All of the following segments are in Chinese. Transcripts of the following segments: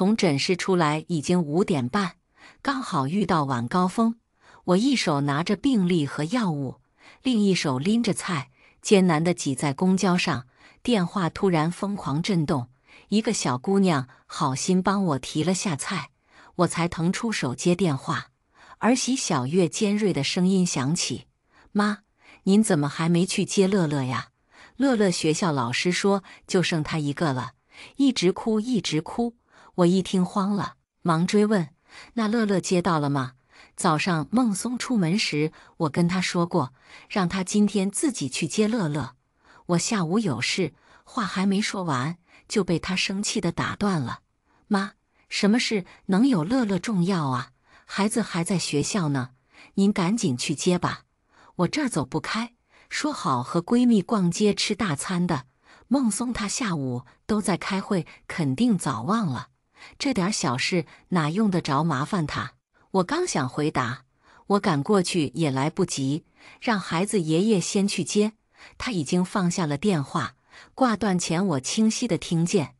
从诊室出来已经五点半，刚好遇到晚高峰。我一手拿着病历和药物，另一手拎着菜，艰难地挤在公交上。电话突然疯狂震动，一个小姑娘好心帮我提了下菜，我才腾出手接电话。儿媳小月尖锐的声音响起：“妈，您怎么还没去接乐乐呀？乐乐学校老师说就剩他一个了，一直哭，一直哭。”我一听慌了，忙追问：“那乐乐接到了吗？”早上孟松出门时，我跟他说过，让他今天自己去接乐乐。我下午有事，话还没说完就被他生气的打断了。“妈，什么事能有乐乐重要啊？孩子还在学校呢，您赶紧去接吧，我这儿走不开。说好和闺蜜逛街吃大餐的，孟松他下午都在开会，肯定早忘了。”这点小事哪用得着麻烦他？我刚想回答，我赶过去也来不及，让孩子爷爷先去接。他已经放下了电话，挂断前，我清晰的听见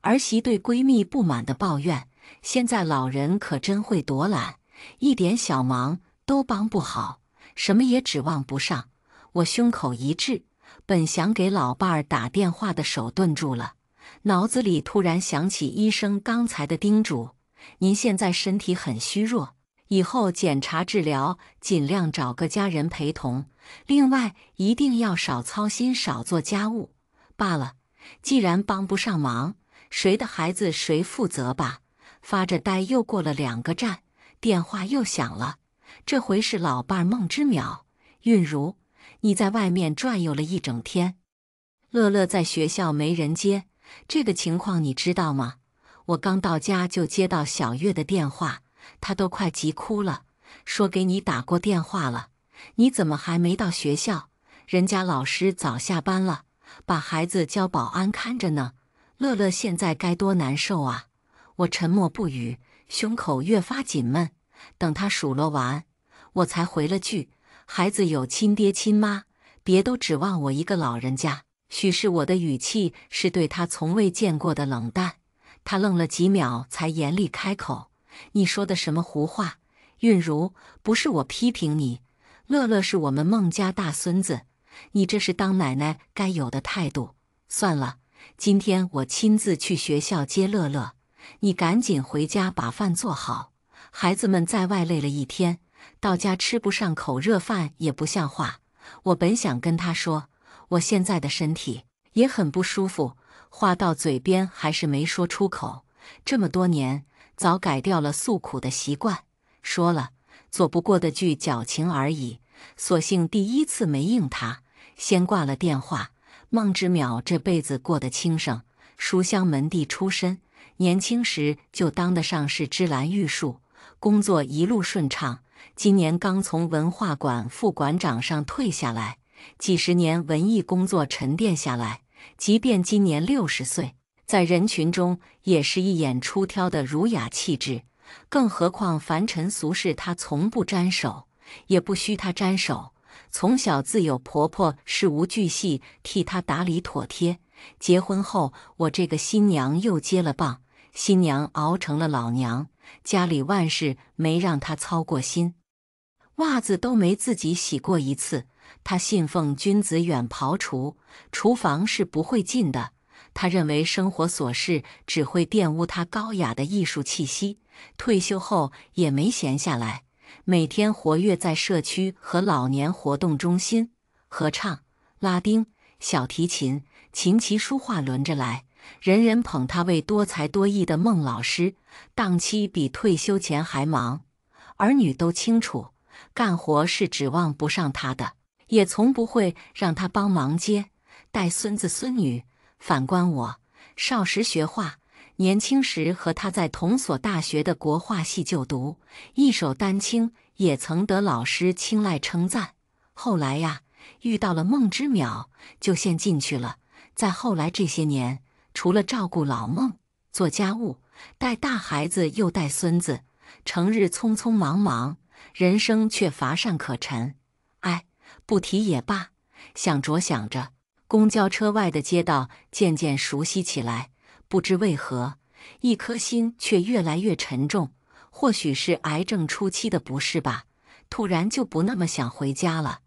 儿媳对闺蜜不满的抱怨：“现在老人可真会躲懒，一点小忙都帮不好，什么也指望不上。”我胸口一滞，本想给老伴儿打电话的手顿住了。脑子里突然想起医生刚才的叮嘱：“您现在身体很虚弱，以后检查治疗尽量找个家人陪同。另外，一定要少操心，少做家务。”罢了，既然帮不上忙，谁的孩子谁负责吧。发着呆又过了两个站，电话又响了，这回是老伴孟之淼：“韵如，你在外面转悠了一整天，乐乐在学校没人接。”这个情况你知道吗？我刚到家就接到小月的电话，她都快急哭了，说给你打过电话了，你怎么还没到学校？人家老师早下班了，把孩子交保安看着呢。乐乐现在该多难受啊！我沉默不语，胸口越发紧闷。等他数落完，我才回了句：“孩子有亲爹亲妈，别都指望我一个老人家。”许是我的语气是对他从未见过的冷淡，他愣了几秒，才严厉开口：“你说的什么胡话？韵如，不是我批评你，乐乐是我们孟家大孙子，你这是当奶奶该有的态度。算了，今天我亲自去学校接乐乐，你赶紧回家把饭做好。孩子们在外累了一天，到家吃不上口热饭也不像话。我本想跟他说。”我现在的身体也很不舒服，话到嘴边还是没说出口。这么多年早改掉了诉苦的习惯，说了，做不过的句矫情而已。索性第一次没应他，先挂了电话。孟之淼这辈子过得轻省，书香门第出身，年轻时就当得上是芝兰玉树，工作一路顺畅。今年刚从文化馆副馆长上退下来。几十年文艺工作沉淀下来，即便今年六十岁，在人群中也是一眼出挑的儒雅气质。更何况凡尘俗事，她从不沾手，也不需她沾手。从小自有婆婆事无巨细替她打理妥帖。结婚后，我这个新娘又接了棒，新娘熬成了老娘，家里万事没让她操过心，袜子都没自己洗过一次。他信奉君子远庖厨，厨房是不会进的。他认为生活琐事只会玷污他高雅的艺术气息。退休后也没闲下来，每天活跃在社区和老年活动中心，合唱、拉丁、小提琴、琴棋书画轮着来，人人捧他为多才多艺的孟老师。档期比退休前还忙，儿女都清楚，干活是指望不上他的。也从不会让他帮忙接带孙子孙女。反观我，少时学画，年轻时和他在同所大学的国画系就读，一手丹青也曾得老师青睐称赞。后来呀，遇到了孟之淼，就先进去了。再后来这些年，除了照顾老孟、做家务、带大孩子，又带孙子，成日匆匆忙忙，人生却乏善可陈。不提也罢，想着想着，公交车外的街道渐渐熟悉起来。不知为何，一颗心却越来越沉重。或许是癌症初期的不适吧，突然就不那么想回家了。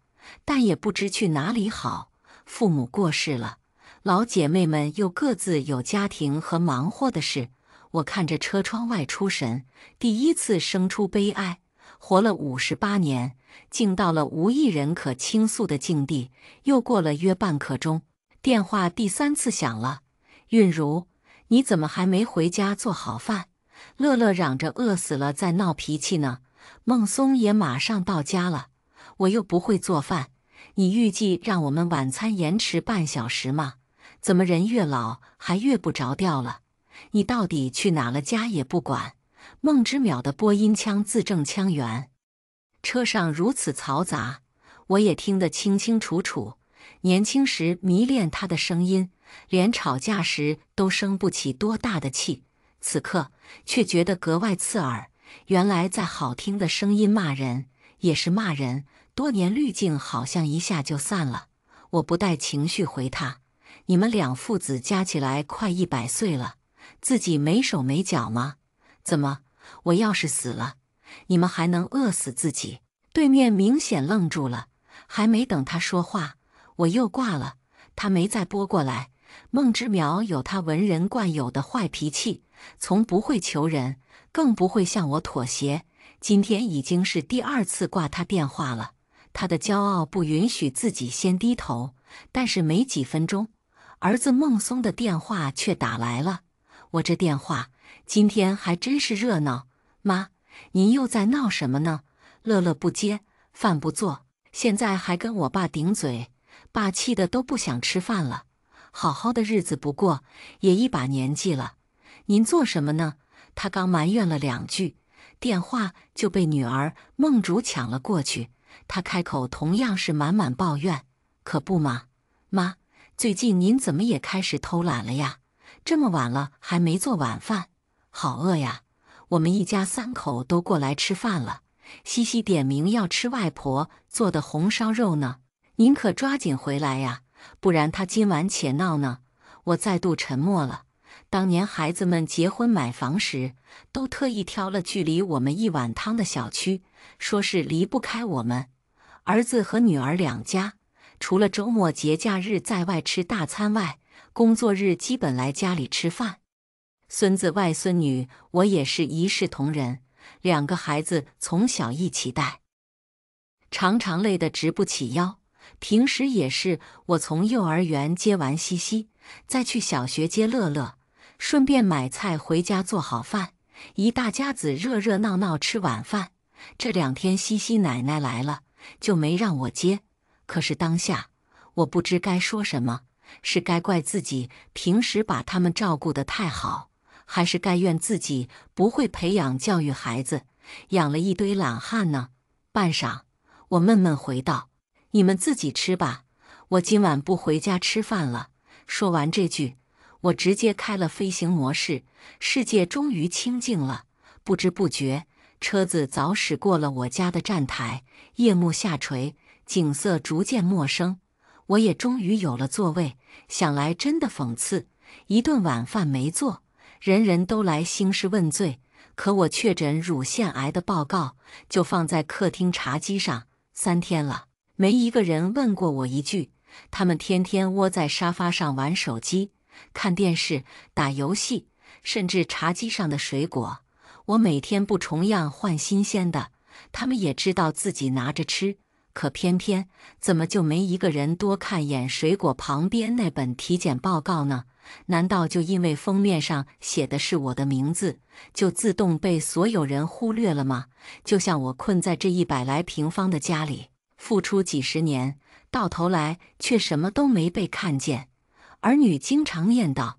但也不知去哪里好。父母过世了，老姐妹们又各自有家庭和忙活的事。我看着车窗外出神，第一次生出悲哀。活了五十八年，竟到了无一人可倾诉的境地。又过了约半刻钟，电话第三次响了。韵如，你怎么还没回家做好饭？乐乐嚷着饿死了，在闹脾气呢。孟松也马上到家了。我又不会做饭，你预计让我们晚餐延迟半小时吗？怎么人越老还越不着调了？你到底去哪了？家也不管。孟之淼的播音腔字正腔圆，车上如此嘈杂，我也听得清清楚楚。年轻时迷恋他的声音，连吵架时都生不起多大的气，此刻却觉得格外刺耳。原来在好听的声音骂人也是骂人。多年滤镜好像一下就散了。我不带情绪回他：“你们两父子加起来快一百岁了，自己没手没脚吗？怎么？”我要是死了，你们还能饿死自己？对面明显愣住了，还没等他说话，我又挂了。他没再拨过来。孟之苗有他文人惯有的坏脾气，从不会求人，更不会向我妥协。今天已经是第二次挂他电话了，他的骄傲不允许自己先低头。但是没几分钟，儿子孟松的电话却打来了。我这电话。今天还真是热闹，妈，您又在闹什么呢？乐乐不接，饭不做，现在还跟我爸顶嘴，爸气得都不想吃饭了。好好的日子不过，也一把年纪了，您做什么呢？他刚埋怨了两句，电话就被女儿梦竹抢了过去。他开口同样是满满抱怨，可不嘛，妈，最近您怎么也开始偷懒了呀？这么晚了还没做晚饭？好饿呀！我们一家三口都过来吃饭了。西西点名要吃外婆做的红烧肉呢。您可抓紧回来呀，不然他今晚且闹呢。我再度沉默了。当年孩子们结婚买房时，都特意挑了距离我们一碗汤的小区，说是离不开我们。儿子和女儿两家，除了周末节假日在外吃大餐外，工作日基本来家里吃饭。孙子、外孙女，我也是一视同仁，两个孩子从小一起带，常常累得直不起腰。平时也是我从幼儿园接完西西，再去小学接乐乐，顺便买菜回家做好饭，一大家子热热闹闹吃晚饭。这两天西西奶奶来了，就没让我接。可是当下，我不知该说什么，是该怪自己平时把他们照顾得太好。还是该怨自己不会培养教育孩子，养了一堆懒汉呢。半晌，我闷闷回道：“你们自己吃吧，我今晚不回家吃饭了。”说完这句，我直接开了飞行模式，世界终于清静了。不知不觉，车子早驶过了我家的站台，夜幕下垂，景色逐渐陌生。我也终于有了座位。想来真的讽刺，一顿晚饭没做。人人都来兴师问罪，可我确诊乳腺癌的报告就放在客厅茶几上三天了，没一个人问过我一句。他们天天窝在沙发上玩手机、看电视、打游戏，甚至茶几上的水果，我每天不重样换新鲜的，他们也知道自己拿着吃。可偏偏怎么就没一个人多看眼水果旁边那本体检报告呢？难道就因为封面上写的是我的名字，就自动被所有人忽略了吗？就像我困在这一百来平方的家里，付出几十年，到头来却什么都没被看见。儿女经常念叨，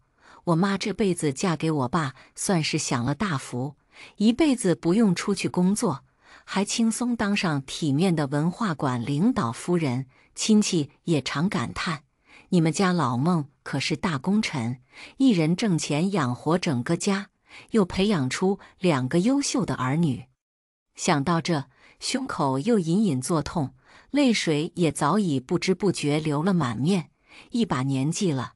我妈这辈子嫁给我爸算是享了大福，一辈子不用出去工作。还轻松当上体面的文化馆领导夫人，亲戚也常感叹：“你们家老孟可是大功臣，一人挣钱养活整个家，又培养出两个优秀的儿女。”想到这，胸口又隐隐作痛，泪水也早已不知不觉流了满面。一把年纪了，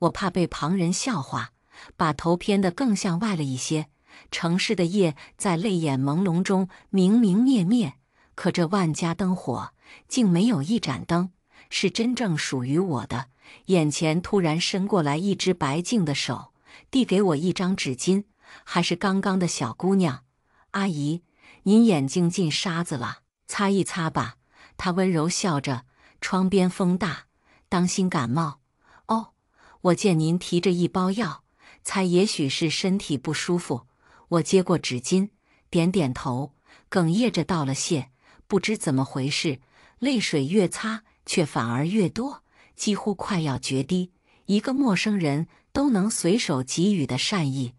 我怕被旁人笑话，把头偏得更向外了一些。城市的夜在泪眼朦胧中明明灭灭，可这万家灯火竟没有一盏灯是真正属于我的。眼前突然伸过来一只白净的手，递给我一张纸巾，还是刚刚的小姑娘，阿姨，您眼睛进沙子了，擦一擦吧。她温柔笑着。窗边风大，当心感冒。哦，我见您提着一包药，猜也许是身体不舒服。我接过纸巾，点点头，哽咽着道了谢。不知怎么回事，泪水越擦却反而越多，几乎快要决堤。一个陌生人都能随手给予的善意，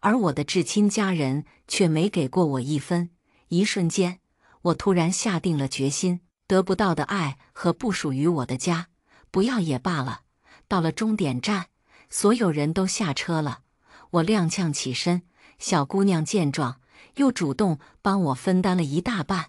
而我的至亲家人却没给过我一分。一瞬间，我突然下定了决心：得不到的爱和不属于我的家，不要也罢了。到了终点站，所有人都下车了，我踉跄起身。小姑娘见状，又主动帮我分担了一大半。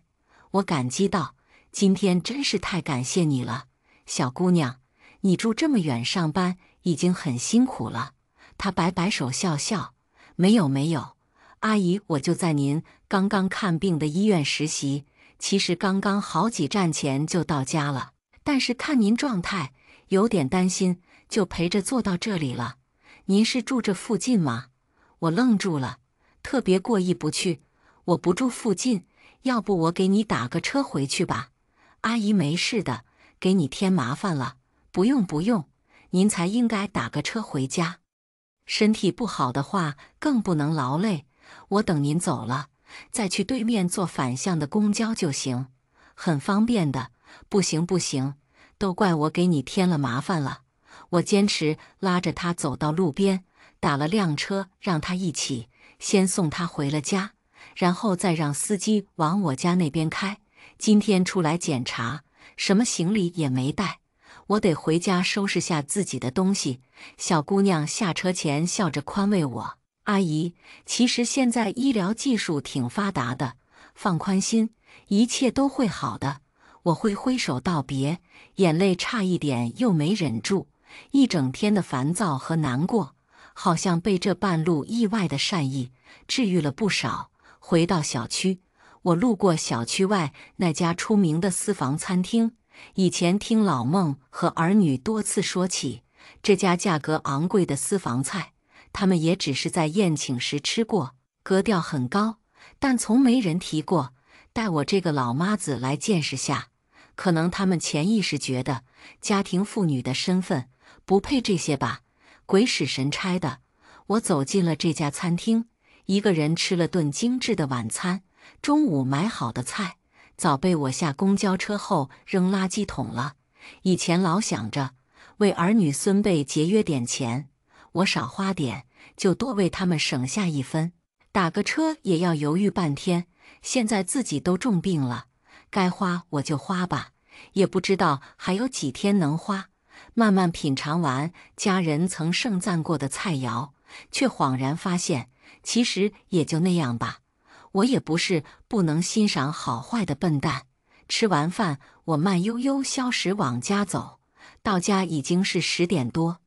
我感激道：“今天真是太感谢你了，小姑娘，你住这么远上班已经很辛苦了。”她摆摆手笑笑：“没有没有，阿姨，我就在您刚刚看病的医院实习。其实刚刚好几站前就到家了，但是看您状态有点担心，就陪着坐到这里了。您是住这附近吗？”我愣住了，特别过意不去。我不住附近，要不我给你打个车回去吧？阿姨没事的，给你添麻烦了。不用不用，您才应该打个车回家。身体不好的话，更不能劳累。我等您走了，再去对面坐反向的公交就行，很方便的。不行不行，都怪我给你添了麻烦了。我坚持拉着他走到路边。打了辆车，让他一起先送他回了家，然后再让司机往我家那边开。今天出来检查，什么行李也没带，我得回家收拾下自己的东西。小姑娘下车前笑着宽慰我：“阿姨，其实现在医疗技术挺发达的，放宽心，一切都会好的。”我会挥手道别，眼泪差一点又没忍住，一整天的烦躁和难过。好像被这半路意外的善意治愈了不少。回到小区，我路过小区外那家出名的私房餐厅。以前听老孟和儿女多次说起这家价格昂贵的私房菜，他们也只是在宴请时吃过，格调很高，但从没人提过带我这个老妈子来见识下。可能他们潜意识觉得家庭妇女的身份不配这些吧。鬼使神差的，我走进了这家餐厅，一个人吃了顿精致的晚餐。中午买好的菜，早被我下公交车后扔垃圾桶了。以前老想着为儿女孙辈节约点钱，我少花点，就多为他们省下一分。打个车也要犹豫半天。现在自己都重病了，该花我就花吧，也不知道还有几天能花。慢慢品尝完家人曾盛赞过的菜肴，却恍然发现，其实也就那样吧。我也不是不能欣赏好坏的笨蛋。吃完饭，我慢悠悠消食往家走，到家已经是十点多。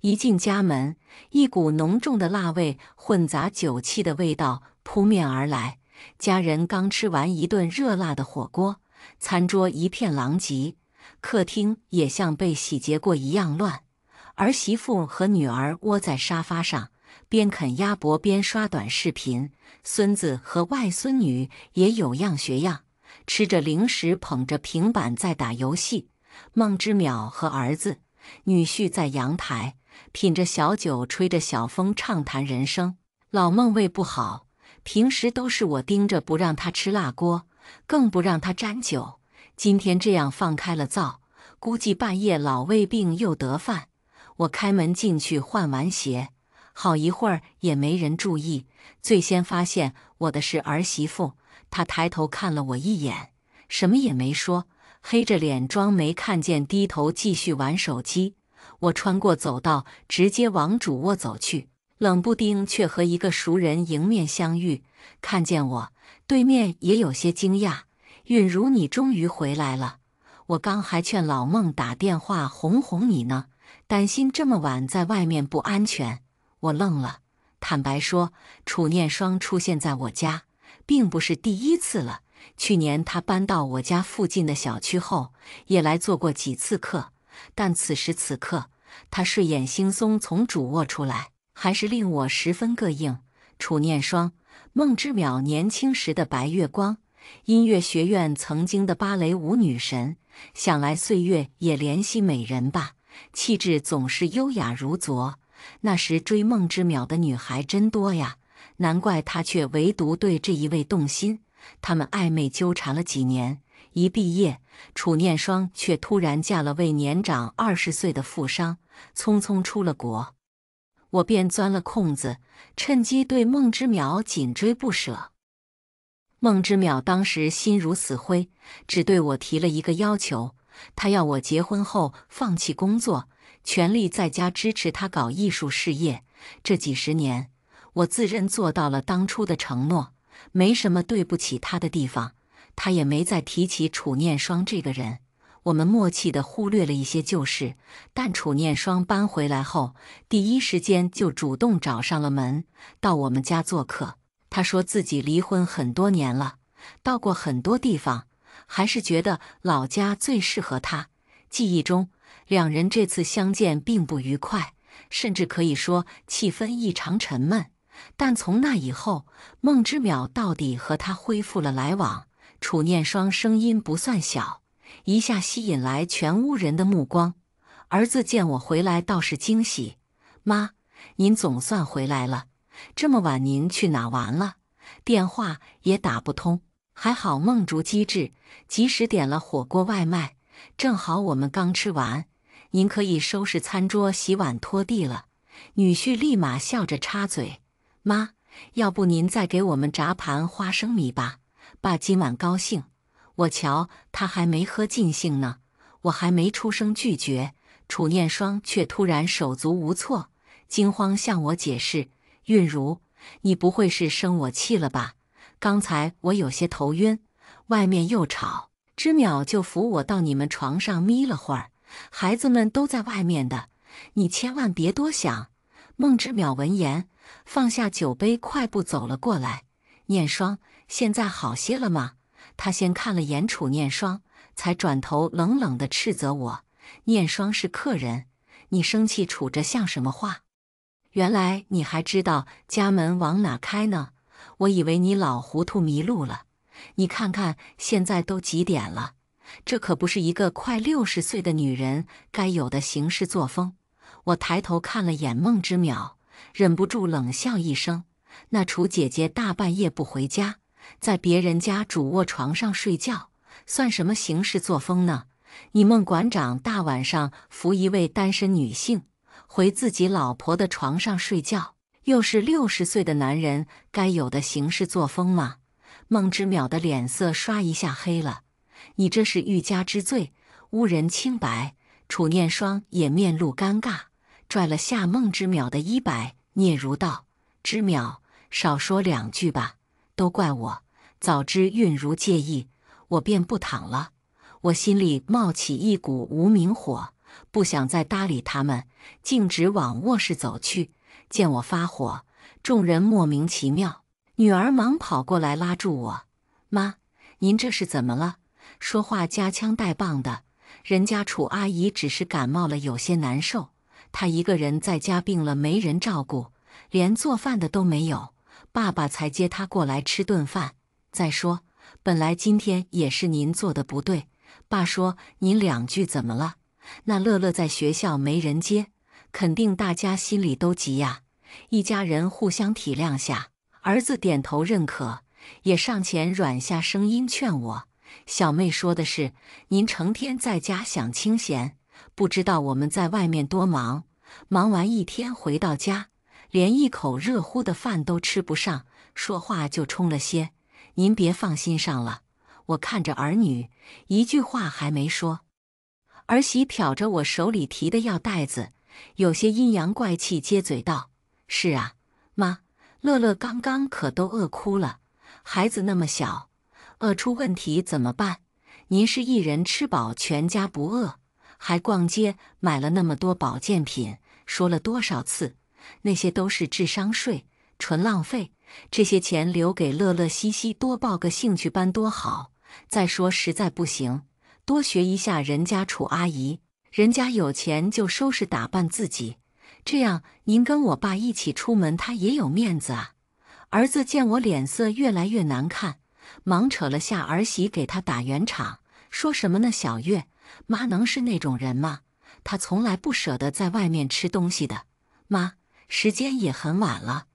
一进家门，一股浓重的辣味混杂酒气的味道扑面而来。家人刚吃完一顿热辣的火锅，餐桌一片狼藉。客厅也像被洗劫过一样乱，儿媳妇和女儿窝在沙发上，边啃鸭脖边刷短视频。孙子和外孙女也有样学样，吃着零食，捧着平板在打游戏。孟之淼和儿子、女婿在阳台品着小酒，吹着小风，畅谈人生。老孟胃不好，平时都是我盯着，不让他吃辣锅，更不让他沾酒。今天这样放开了灶，估计半夜老胃病又得犯。我开门进去换完鞋，好一会儿也没人注意。最先发现我的是儿媳妇，她抬头看了我一眼，什么也没说，黑着脸装没看见，低头继续玩手机。我穿过走道，直接往主卧走去，冷不丁却和一个熟人迎面相遇，看见我，对面也有些惊讶。韵如，你终于回来了！我刚还劝老孟打电话哄哄你呢，担心这么晚在外面不安全。我愣了，坦白说，楚念霜出现在我家并不是第一次了。去年他搬到我家附近的小区后，也来做过几次客。但此时此刻，他睡眼惺忪从主卧出来，还是令我十分膈应。楚念霜，孟之淼年轻时的白月光。音乐学院曾经的芭蕾舞女神，想来岁月也怜惜美人吧，气质总是优雅如昨。那时追梦之秒的女孩真多呀，难怪她却唯独对这一位动心。他们暧昧纠缠了几年，一毕业，楚念霜却突然嫁了位年长二十岁的富商，匆匆出了国。我便钻了空子，趁机对梦之淼紧追不舍。孟之淼当时心如死灰，只对我提了一个要求：他要我结婚后放弃工作，全力在家支持他搞艺术事业。这几十年，我自认做到了当初的承诺，没什么对不起他的地方。他也没再提起楚念霜这个人，我们默契地忽略了一些旧事。但楚念霜搬回来后，第一时间就主动找上了门，到我们家做客。他说自己离婚很多年了，到过很多地方，还是觉得老家最适合他。记忆中，两人这次相见并不愉快，甚至可以说气氛异常沉闷。但从那以后，孟之淼到底和他恢复了来往。楚念霜声音不算小，一下吸引来全屋人的目光。儿子见我回来倒是惊喜：“妈，您总算回来了。”这么晚您去哪玩了？电话也打不通，还好梦竹机智，及时点了火锅外卖。正好我们刚吃完，您可以收拾餐桌、洗碗、拖地了。女婿立马笑着插嘴：“妈，要不您再给我们炸盘花生米吧？爸今晚高兴，我瞧他还没喝尽兴呢。”我还没出声拒绝，楚念霜却突然手足无措，惊慌向我解释。韵如，你不会是生我气了吧？刚才我有些头晕，外面又吵，知淼就扶我到你们床上眯了会儿。孩子们都在外面的，你千万别多想。孟知淼闻言，放下酒杯，快步走了过来。念霜，现在好些了吗？他先看了眼楚念霜，才转头冷冷的斥责我：“念霜是客人，你生气处着像什么话？”原来你还知道家门往哪开呢？我以为你老糊涂迷路了。你看看现在都几点了？这可不是一个快六十岁的女人该有的行事作风。我抬头看了眼孟之淼，忍不住冷笑一声：“那楚姐姐大半夜不回家，在别人家主卧床上睡觉，算什么行事作风呢？你孟馆长大晚上扶一位单身女性。”回自己老婆的床上睡觉，又是六十岁的男人该有的行事作风吗？孟之淼的脸色刷一下黑了。你这是欲加之罪，诬人清白。楚念霜也面露尴尬，拽了下孟之淼的衣摆，嗫嚅道：“之淼，少说两句吧。都怪我，早知韵如介意，我便不躺了。”我心里冒起一股无名火。不想再搭理他们，径直往卧室走去。见我发火，众人莫名其妙。女儿忙跑过来拉住我：“妈，您这是怎么了？说话夹枪带棒的。人家楚阿姨只是感冒了，有些难受。她一个人在家病了，没人照顾，连做饭的都没有。爸爸才接她过来吃顿饭。再说，本来今天也是您做的不对。爸说您两句怎么了？”那乐乐在学校没人接，肯定大家心里都急呀。一家人互相体谅下，儿子点头认可，也上前软下声音劝我：“小妹说的是，您成天在家享清闲，不知道我们在外面多忙。忙完一天回到家，连一口热乎的饭都吃不上，说话就冲了些。您别放心上了。”我看着儿女，一句话还没说。儿媳挑着我手里提的药袋子，有些阴阳怪气，接嘴道：“是啊，妈，乐乐刚刚可都饿哭了。孩子那么小，饿出问题怎么办？您是一人吃饱，全家不饿，还逛街买了那么多保健品，说了多少次，那些都是智商税，纯浪费。这些钱留给乐乐、西西多报个兴趣班多好。再说实在不行。”多学一下人家楚阿姨，人家有钱就收拾打扮自己，这样您跟我爸一起出门，他也有面子啊。儿子见我脸色越来越难看，忙扯了下儿媳，给他打圆场，说什么呢？小月，妈能是那种人吗？她从来不舍得在外面吃东西的。妈，时间也很晚了，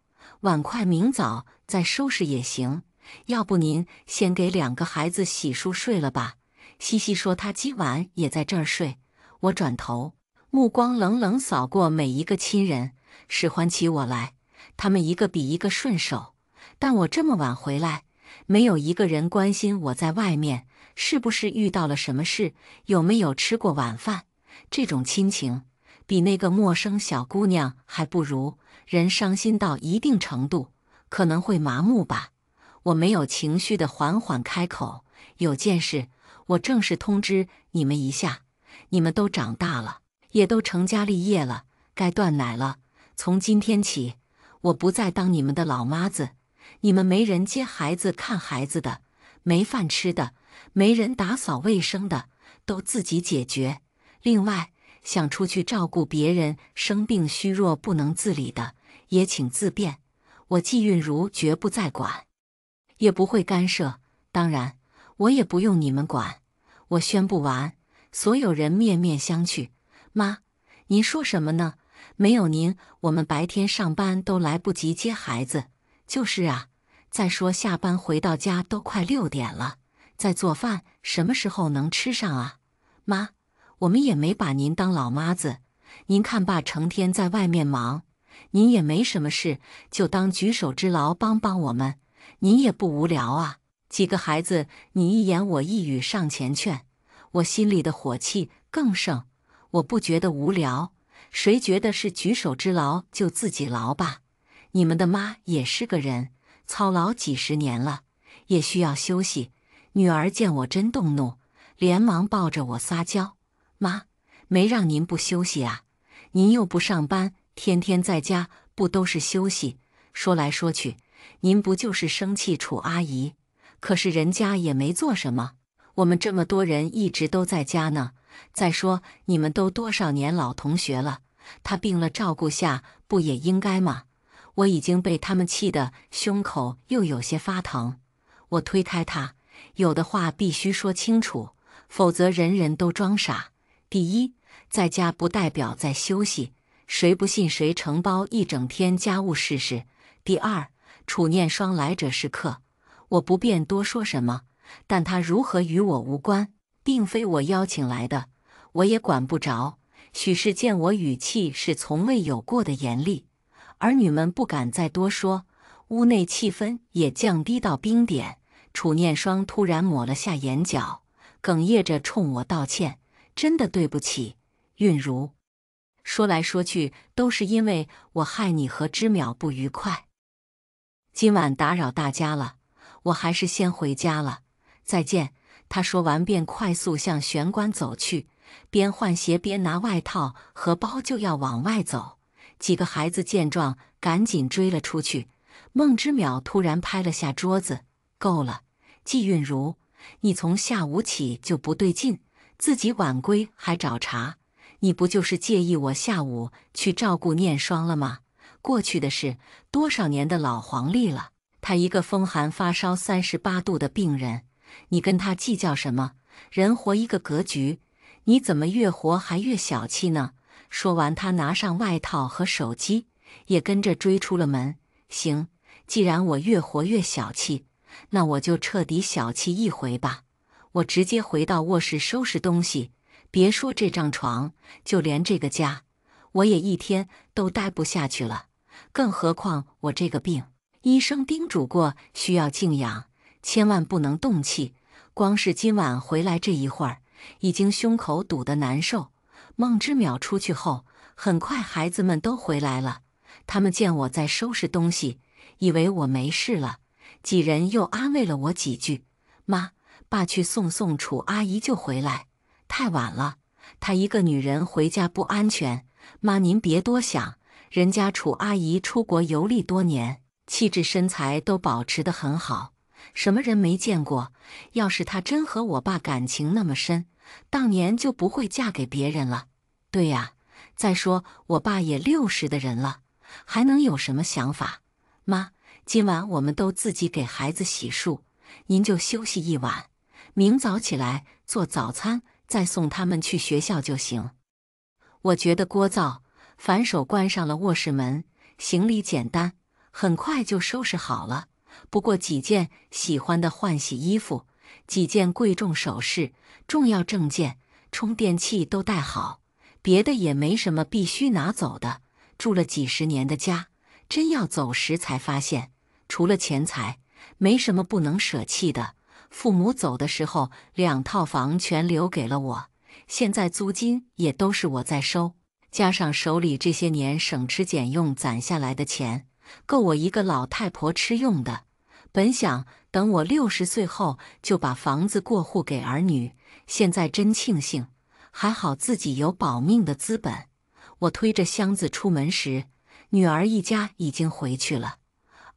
碗筷明早再收拾也行，要不您先给两个孩子洗漱睡了吧。西西说：“他今晚也在这儿睡。”我转头，目光冷冷扫过每一个亲人，使唤起我来，他们一个比一个顺手。但我这么晚回来，没有一个人关心我在外面是不是遇到了什么事，有没有吃过晚饭。这种亲情，比那个陌生小姑娘还不如。人伤心到一定程度，可能会麻木吧。我没有情绪的缓缓开口：“有件事。”我正式通知你们一下，你们都长大了，也都成家立业了，该断奶了。从今天起，我不再当你们的老妈子，你们没人接孩子、看孩子的，没饭吃的，没人打扫卫生的，都自己解决。另外，想出去照顾别人生病、虚弱不能自理的，也请自便，我季韵如绝不再管，也不会干涉。当然。我也不用你们管，我宣布完，所有人面面相觑。妈，您说什么呢？没有您，我们白天上班都来不及接孩子。就是啊，再说下班回到家都快六点了，在做饭，什么时候能吃上啊？妈，我们也没把您当老妈子。您看爸成天在外面忙，您也没什么事，就当举手之劳帮帮我们。您也不无聊啊。几个孩子，你一言我一语上前劝，我心里的火气更盛。我不觉得无聊，谁觉得是举手之劳就自己劳吧？你们的妈也是个人，操劳几十年了，也需要休息。女儿见我真动怒，连忙抱着我撒娇：“妈，没让您不休息啊？您又不上班，天天在家不都是休息？说来说去，您不就是生气楚阿姨？”可是人家也没做什么，我们这么多人一直都在家呢。再说你们都多少年老同学了，他病了照顾下不也应该吗？我已经被他们气得胸口又有些发疼。我推开他，有的话必须说清楚，否则人人都装傻。第一，在家不代表在休息，谁不信谁承包一整天家务试试。第二，楚念霜来者是客。我不便多说什么，但他如何与我无关，并非我邀请来的，我也管不着。许是见我语气是从未有过的严厉，儿女们不敢再多说，屋内气氛也降低到冰点。楚念霜突然抹了下眼角，哽咽着冲我道歉：“真的对不起，韵如。说来说去都是因为我害你和知淼不愉快。今晚打扰大家了。”我还是先回家了，再见。他说完便快速向玄关走去，边换鞋边拿外套和包，就要往外走。几个孩子见状，赶紧追了出去。孟之淼突然拍了下桌子：“够了，季韵如，你从下午起就不对劲，自己晚归还找茬。你不就是介意我下午去照顾念霜了吗？过去的事，多少年的老黄历了。”他一个风寒发烧三十八度的病人，你跟他计较什么？人活一个格局，你怎么越活还越小气呢？说完，他拿上外套和手机，也跟着追出了门。行，既然我越活越小气，那我就彻底小气一回吧。我直接回到卧室收拾东西。别说这张床，就连这个家，我也一天都待不下去了。更何况我这个病。医生叮嘱过，需要静养，千万不能动气。光是今晚回来这一会儿，已经胸口堵得难受。孟之淼出去后，很快孩子们都回来了。他们见我在收拾东西，以为我没事了，几人又安慰了我几句。妈，爸去送送楚阿姨就回来。太晚了，她一个女人回家不安全。妈，您别多想，人家楚阿姨出国游历多年。气质身材都保持得很好，什么人没见过？要是她真和我爸感情那么深，当年就不会嫁给别人了。对呀，再说我爸也六十的人了，还能有什么想法？妈，今晚我们都自己给孩子洗漱，您就休息一晚，明早起来做早餐，再送他们去学校就行。我觉得聒噪，反手关上了卧室门，行李简单。很快就收拾好了，不过几件喜欢的换洗衣服，几件贵重首饰、重要证件、充电器都带好，别的也没什么必须拿走的。住了几十年的家，真要走时才发现，除了钱财，没什么不能舍弃的。父母走的时候，两套房全留给了我，现在租金也都是我在收，加上手里这些年省吃俭用攒下来的钱。够我一个老太婆吃用的。本想等我六十岁后就把房子过户给儿女，现在真庆幸，还好自己有保命的资本。我推着箱子出门时，女儿一家已经回去了，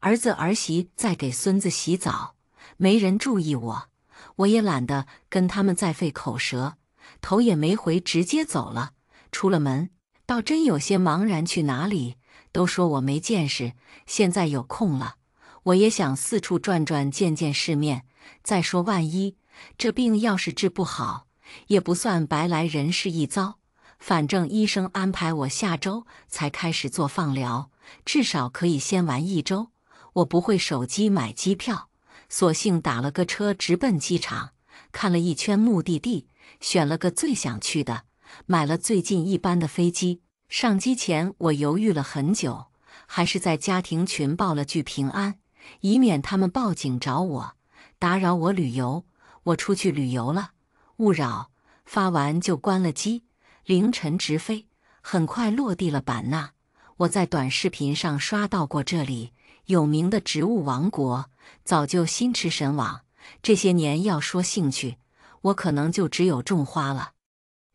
儿子儿媳在给孙子洗澡，没人注意我，我也懒得跟他们再费口舌，头也没回直接走了。出了门，倒真有些茫然，去哪里？都说我没见识，现在有空了，我也想四处转转，见见世面。再说，万一这病要是治不好，也不算白来人世一遭。反正医生安排我下周才开始做放疗，至少可以先玩一周。我不会手机买机票，索性打了个车直奔机场，看了一圈目的地，选了个最想去的，买了最近一班的飞机。上机前，我犹豫了很久，还是在家庭群报了句平安，以免他们报警找我，打扰我旅游。我出去旅游了，勿扰。发完就关了机，凌晨直飞，很快落地了版纳。我在短视频上刷到过这里有名的植物王国，早就心驰神往。这些年要说兴趣，我可能就只有种花了。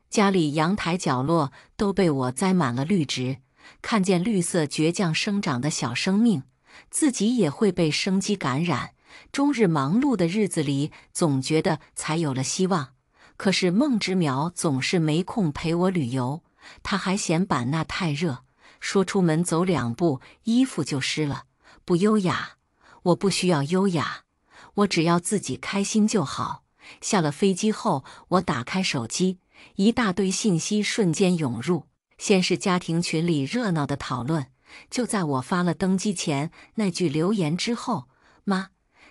家里阳台角落都被我栽满了绿植，看见绿色倔强生长的小生命，自己也会被生机感染。终日忙碌的日子里，总觉得才有了希望。可是梦之苗总是没空陪我旅游，他还嫌版纳太热，说出门走两步衣服就湿了，不优雅。我不需要优雅，我只要自己开心就好。下了飞机后，我打开手机。一大堆信息瞬间涌入，先是家庭群里热闹的讨论。就在我发了登机前那句留言之后，妈，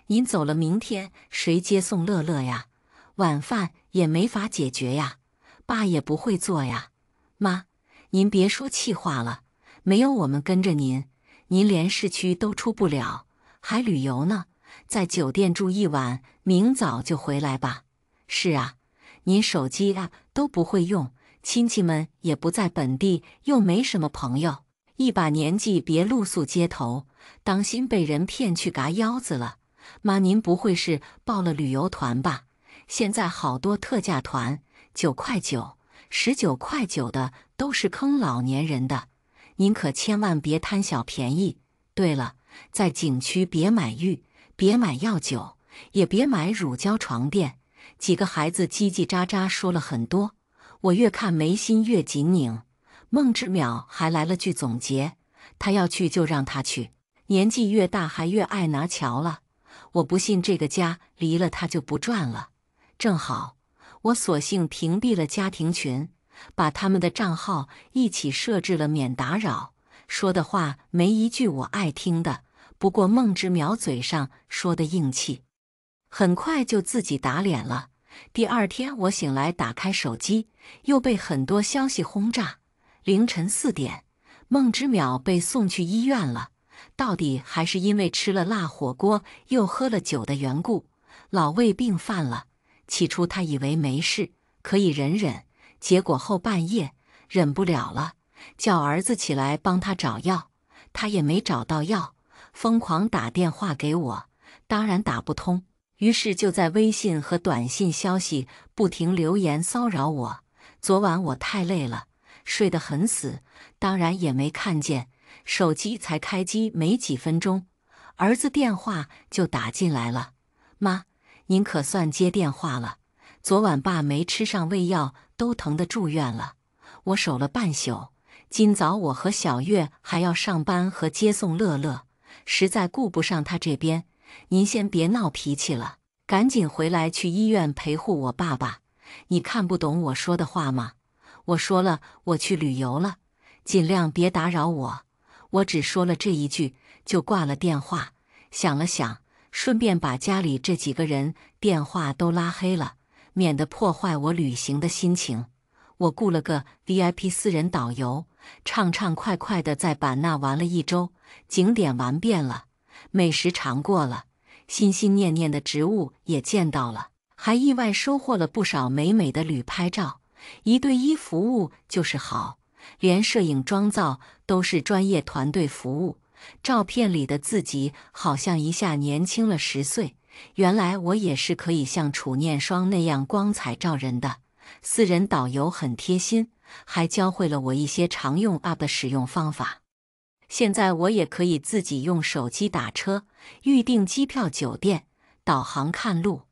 您走了，明天谁接送乐乐呀？晚饭也没法解决呀，爸也不会做呀。妈，您别说气话了，没有我们跟着您，您连市区都出不了，还旅游呢？在酒店住一晚，明早就回来吧。是啊。您手机啊都不会用，亲戚们也不在本地，又没什么朋友，一把年纪，别露宿街头，当心被人骗去嘎腰子了。妈，您不会是报了旅游团吧？现在好多特价团，九块九、十九块九的都是坑老年人的，您可千万别贪小便宜。对了，在景区别买玉，别买药酒，也别买乳胶床垫。几个孩子叽叽喳喳说了很多，我越看眉心越紧拧。孟之淼还来了句总结：他要去就让他去，年纪越大还越爱拿桥了。我不信这个家离了他就不转了。正好，我索性屏蔽了家庭群，把他们的账号一起设置了免打扰。说的话没一句我爱听的，不过孟之淼嘴上说的硬气。很快就自己打脸了。第二天我醒来，打开手机，又被很多消息轰炸。凌晨四点，孟之淼被送去医院了。到底还是因为吃了辣火锅，又喝了酒的缘故，老胃病犯了。起初他以为没事，可以忍忍，结果后半夜忍不了了，叫儿子起来帮他找药，他也没找到药，疯狂打电话给我，当然打不通。于是就在微信和短信消息不停留言骚扰我。昨晚我太累了，睡得很死，当然也没看见。手机才开机没几分钟，儿子电话就打进来了：“妈，您可算接电话了。昨晚爸没吃上胃药，都疼得住院了。我守了半宿，今早我和小月还要上班和接送乐乐，实在顾不上他这边。”您先别闹脾气了，赶紧回来去医院陪护我爸爸。你看不懂我说的话吗？我说了，我去旅游了，尽量别打扰我。我只说了这一句就挂了电话。想了想，顺便把家里这几个人电话都拉黑了，免得破坏我旅行的心情。我雇了个 VIP 私人导游，畅畅快快的在版纳玩了一周，景点玩遍了。美食尝过了，心心念念的植物也见到了，还意外收获了不少美美的旅拍照。一对一服务就是好，连摄影装造都是专业团队服务，照片里的自己好像一下年轻了十岁。原来我也是可以像楚念霜那样光彩照人的。私人导游很贴心，还教会了我一些常用 app 的使用方法。现在我也可以自己用手机打车、预订机票、酒店、导航看路，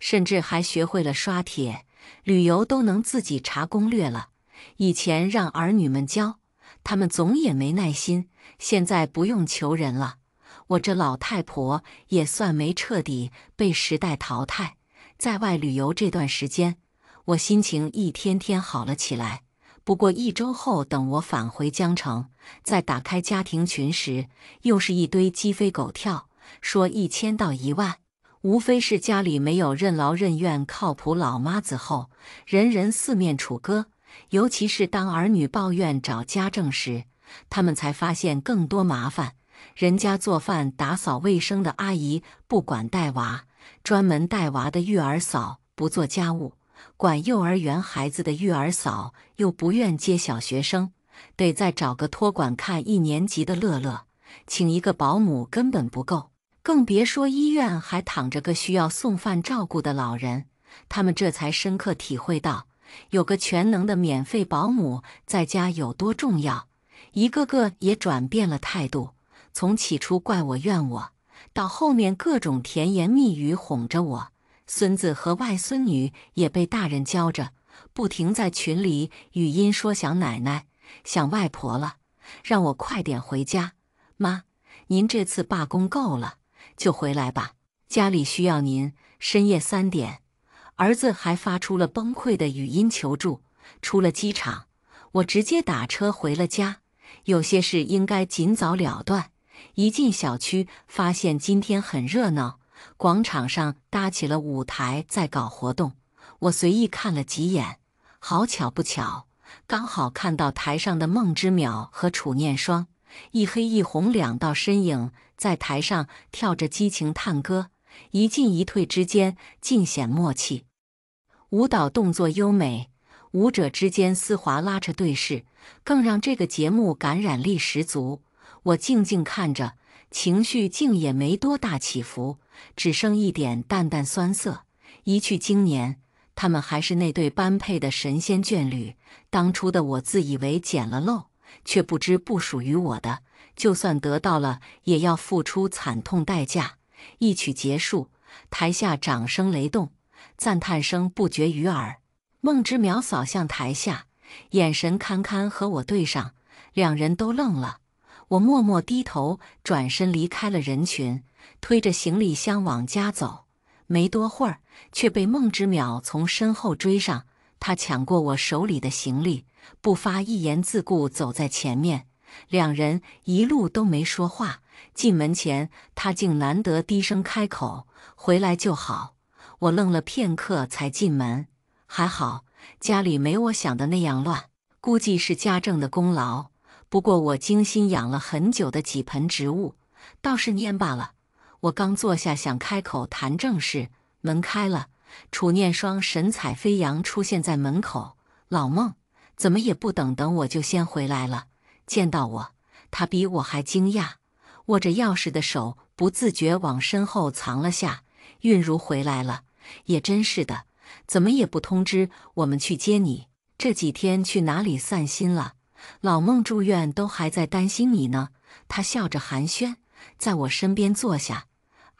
甚至还学会了刷帖，旅游都能自己查攻略了。以前让儿女们教，他们总也没耐心。现在不用求人了，我这老太婆也算没彻底被时代淘汰。在外旅游这段时间，我心情一天天好了起来。不过一周后，等我返回江城，在打开家庭群时，又是一堆鸡飞狗跳，说一千到一万，无非是家里没有任劳任怨、靠谱老妈子后，人人四面楚歌。尤其是当儿女抱怨找家政时，他们才发现更多麻烦：人家做饭、打扫卫生的阿姨不管带娃，专门带娃的育儿嫂不做家务。管幼儿园孩子的育儿嫂又不愿接小学生，得再找个托管看一年级的乐乐，请一个保姆根本不够，更别说医院还躺着个需要送饭照顾的老人。他们这才深刻体会到有个全能的免费保姆在家有多重要，一个个也转变了态度，从起初怪我怨我，到后面各种甜言蜜语哄着我。孙子和外孙女也被大人教着，不停在群里语音说想奶奶、想外婆了，让我快点回家。妈，您这次罢工够了，就回来吧，家里需要您。深夜三点，儿子还发出了崩溃的语音求助。出了机场，我直接打车回了家。有些事应该尽早了断。一进小区，发现今天很热闹。广场上搭起了舞台，在搞活动。我随意看了几眼，好巧不巧，刚好看到台上的孟之淼和楚念霜，一黑一红两道身影在台上跳着激情探戈，一进一退之间尽显默契。舞蹈动作优美，舞者之间丝滑拉扯对视，更让这个节目感染力十足。我静静看着，情绪竟也没多大起伏。只剩一点淡淡酸涩。一去经年，他们还是那对般配的神仙眷侣。当初的我自以为捡了漏，却不知不属于我的，就算得到了，也要付出惨痛代价。一曲结束，台下掌声雷动，赞叹声不绝于耳。孟之苗扫向台下，眼神堪堪和我对上，两人都愣了。我默默低头，转身离开了人群。推着行李箱往家走，没多会儿却被孟之淼从身后追上。他抢过我手里的行李，不发一言，自顾走在前面。两人一路都没说话。进门前，他竟难得低声开口：“回来就好。”我愣了片刻，才进门。还好家里没我想的那样乱，估计是家政的功劳。不过我精心养了很久的几盆植物，倒是蔫巴了。我刚坐下，想开口谈正事，门开了，楚念霜神采飞扬出现在门口。老孟怎么也不等，等我就先回来了。见到我，他比我还惊讶，握着钥匙的手不自觉往身后藏了下。韵如回来了，也真是的，怎么也不通知我们去接你？这几天去哪里散心了？老孟住院都还在担心你呢。他笑着寒暄，在我身边坐下。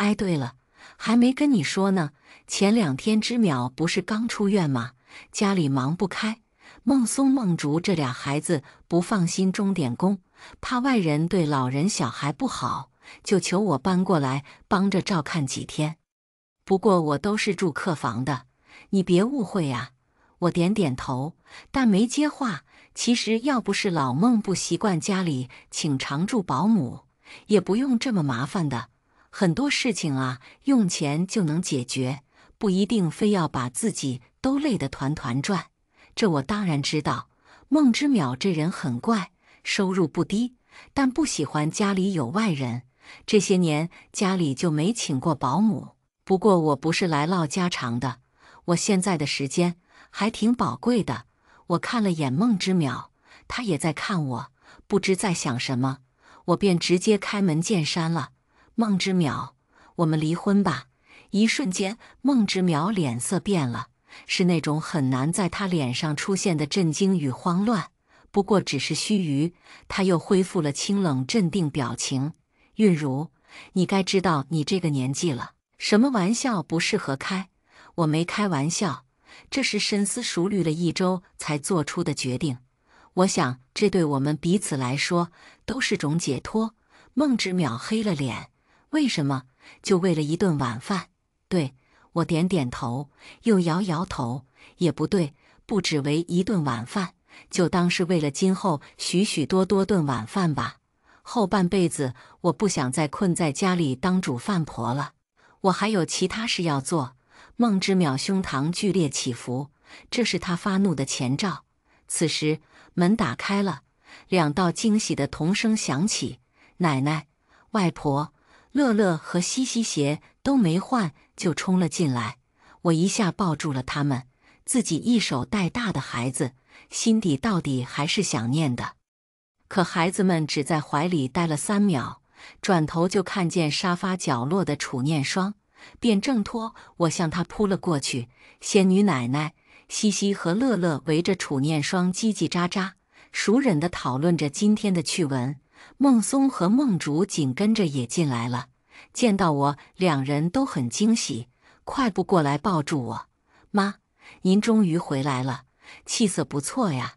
哎，对了，还没跟你说呢，前两天知淼不是刚出院吗？家里忙不开，孟松、孟竹这俩孩子不放心钟点工，怕外人对老人小孩不好，就求我搬过来帮着照看几天。不过我都是住客房的，你别误会啊。我点点头，但没接话。其实要不是老孟不习惯家里请常住保姆，也不用这么麻烦的。很多事情啊，用钱就能解决，不一定非要把自己都累得团团转。这我当然知道。孟之淼这人很怪，收入不低，但不喜欢家里有外人。这些年家里就没请过保姆。不过我不是来唠家常的，我现在的时间还挺宝贵的。我看了眼孟之淼，他也在看我，不知在想什么。我便直接开门见山了。孟之淼，我们离婚吧！一瞬间，孟之淼脸色变了，是那种很难在他脸上出现的震惊与慌乱。不过只是须臾，他又恢复了清冷镇定表情。韵如，你该知道你这个年纪了，什么玩笑不适合开。我没开玩笑，这是深思熟虑了一周才做出的决定。我想，这对我们彼此来说都是种解脱。孟之淼黑了脸。为什么就为了一顿晚饭？对我点点头，又摇摇头，也不对，不只为一顿晚饭，就当是为了今后许许多多顿晚饭吧。后半辈子我不想再困在家里当煮饭婆了，我还有其他事要做。孟之淼胸膛剧烈起伏，这是他发怒的前兆。此时门打开了，两道惊喜的童声响起：“奶奶，外婆。”乐乐和西西鞋都没换就冲了进来，我一下抱住了他们，自己一手带大的孩子，心底到底还是想念的。可孩子们只在怀里待了三秒，转头就看见沙发角落的楚念霜，便挣脱我向他扑了过去。仙女奶奶，西西和乐乐围着楚念霜叽叽喳喳，熟忍地讨论着今天的趣闻。孟松和孟竹紧跟着也进来了，见到我，两人都很惊喜，快步过来抱住我。妈，您终于回来了，气色不错呀，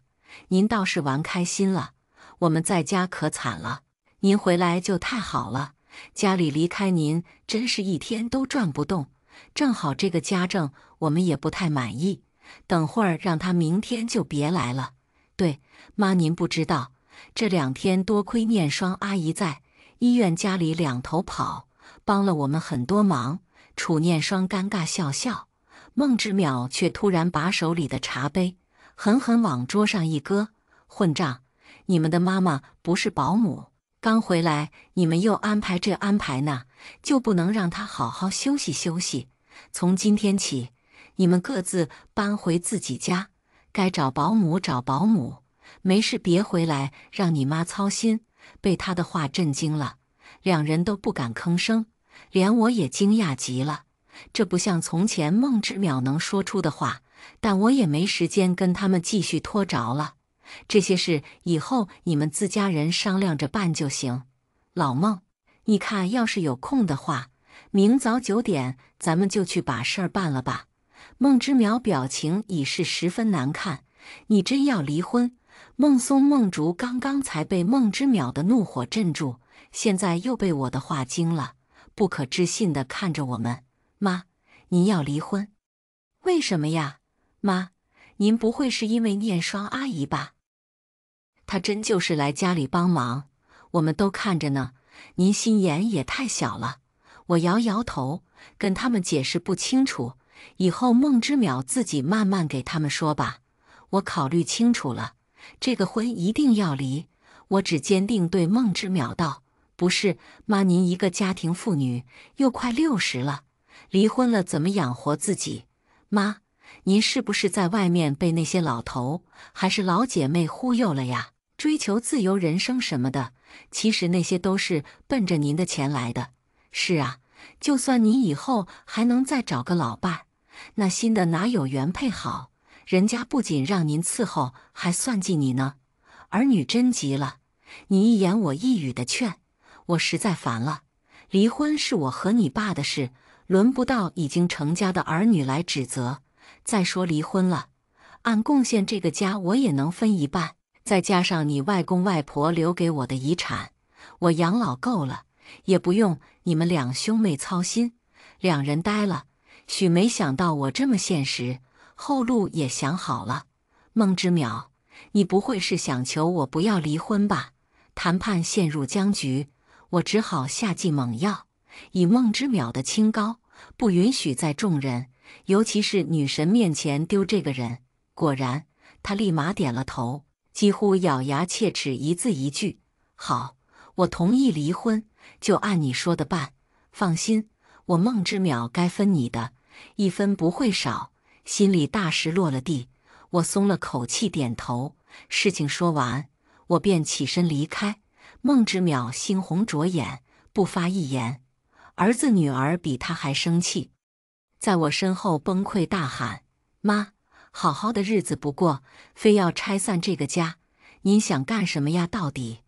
您倒是玩开心了。我们在家可惨了，您回来就太好了。家里离开您，真是一天都转不动。正好这个家政我们也不太满意，等会儿让他明天就别来了。对，妈，您不知道。这两天多亏念霜阿姨在医院、家里两头跑，帮了我们很多忙。楚念霜尴尬笑笑，孟之淼却突然把手里的茶杯狠狠往桌上一搁：“混账！你们的妈妈不是保姆，刚回来你们又安排这安排那，就不能让她好好休息休息？从今天起，你们各自搬回自己家，该找保姆找保姆。”没事，别回来让你妈操心。被他的话震惊了，两人都不敢吭声，连我也惊讶极了。这不像从前孟之淼能说出的话，但我也没时间跟他们继续拖着了。这些事以后你们自家人商量着办就行。老孟，你看，要是有空的话，明早九点咱们就去把事儿办了吧。孟之淼表情已是十分难看，你真要离婚？孟松、孟竹刚刚才被孟之淼的怒火镇住，现在又被我的话惊了，不可置信的看着我们。妈，您要离婚？为什么呀？妈，您不会是因为念双阿姨吧？她真就是来家里帮忙，我们都看着呢。您心眼也太小了。我摇摇头，跟他们解释不清楚，以后孟之淼自己慢慢给他们说吧。我考虑清楚了。这个婚一定要离！我只坚定对孟之淼道：“不是妈，您一个家庭妇女，又快六十了，离婚了怎么养活自己？妈，您是不是在外面被那些老头还是老姐妹忽悠了呀？追求自由人生什么的，其实那些都是奔着您的钱来的。是啊，就算你以后还能再找个老伴，那新的哪有原配好？”人家不仅让您伺候，还算计你呢。儿女真急了，你一言我一语的劝，我实在烦了。离婚是我和你爸的事，轮不到已经成家的儿女来指责。再说离婚了，按贡献这个家我也能分一半，再加上你外公外婆留给我的遗产，我养老够了，也不用你们两兄妹操心。两人呆了，许没想到我这么现实。后路也想好了，孟之淼，你不会是想求我不要离婚吧？谈判陷入僵局，我只好下剂猛药。以孟之淼的清高，不允许在众人，尤其是女神面前丢这个人。果然，他立马点了头，几乎咬牙切齿，一字一句：“好，我同意离婚，就按你说的办。放心，我孟之淼该分你的，一分不会少。”心里大石落了地，我松了口气，点头。事情说完，我便起身离开。孟之淼猩红着眼，不发一言。儿子女儿比他还生气，在我身后崩溃大喊：“妈，好好的日子不过，非要拆散这个家，您想干什么呀？到底！”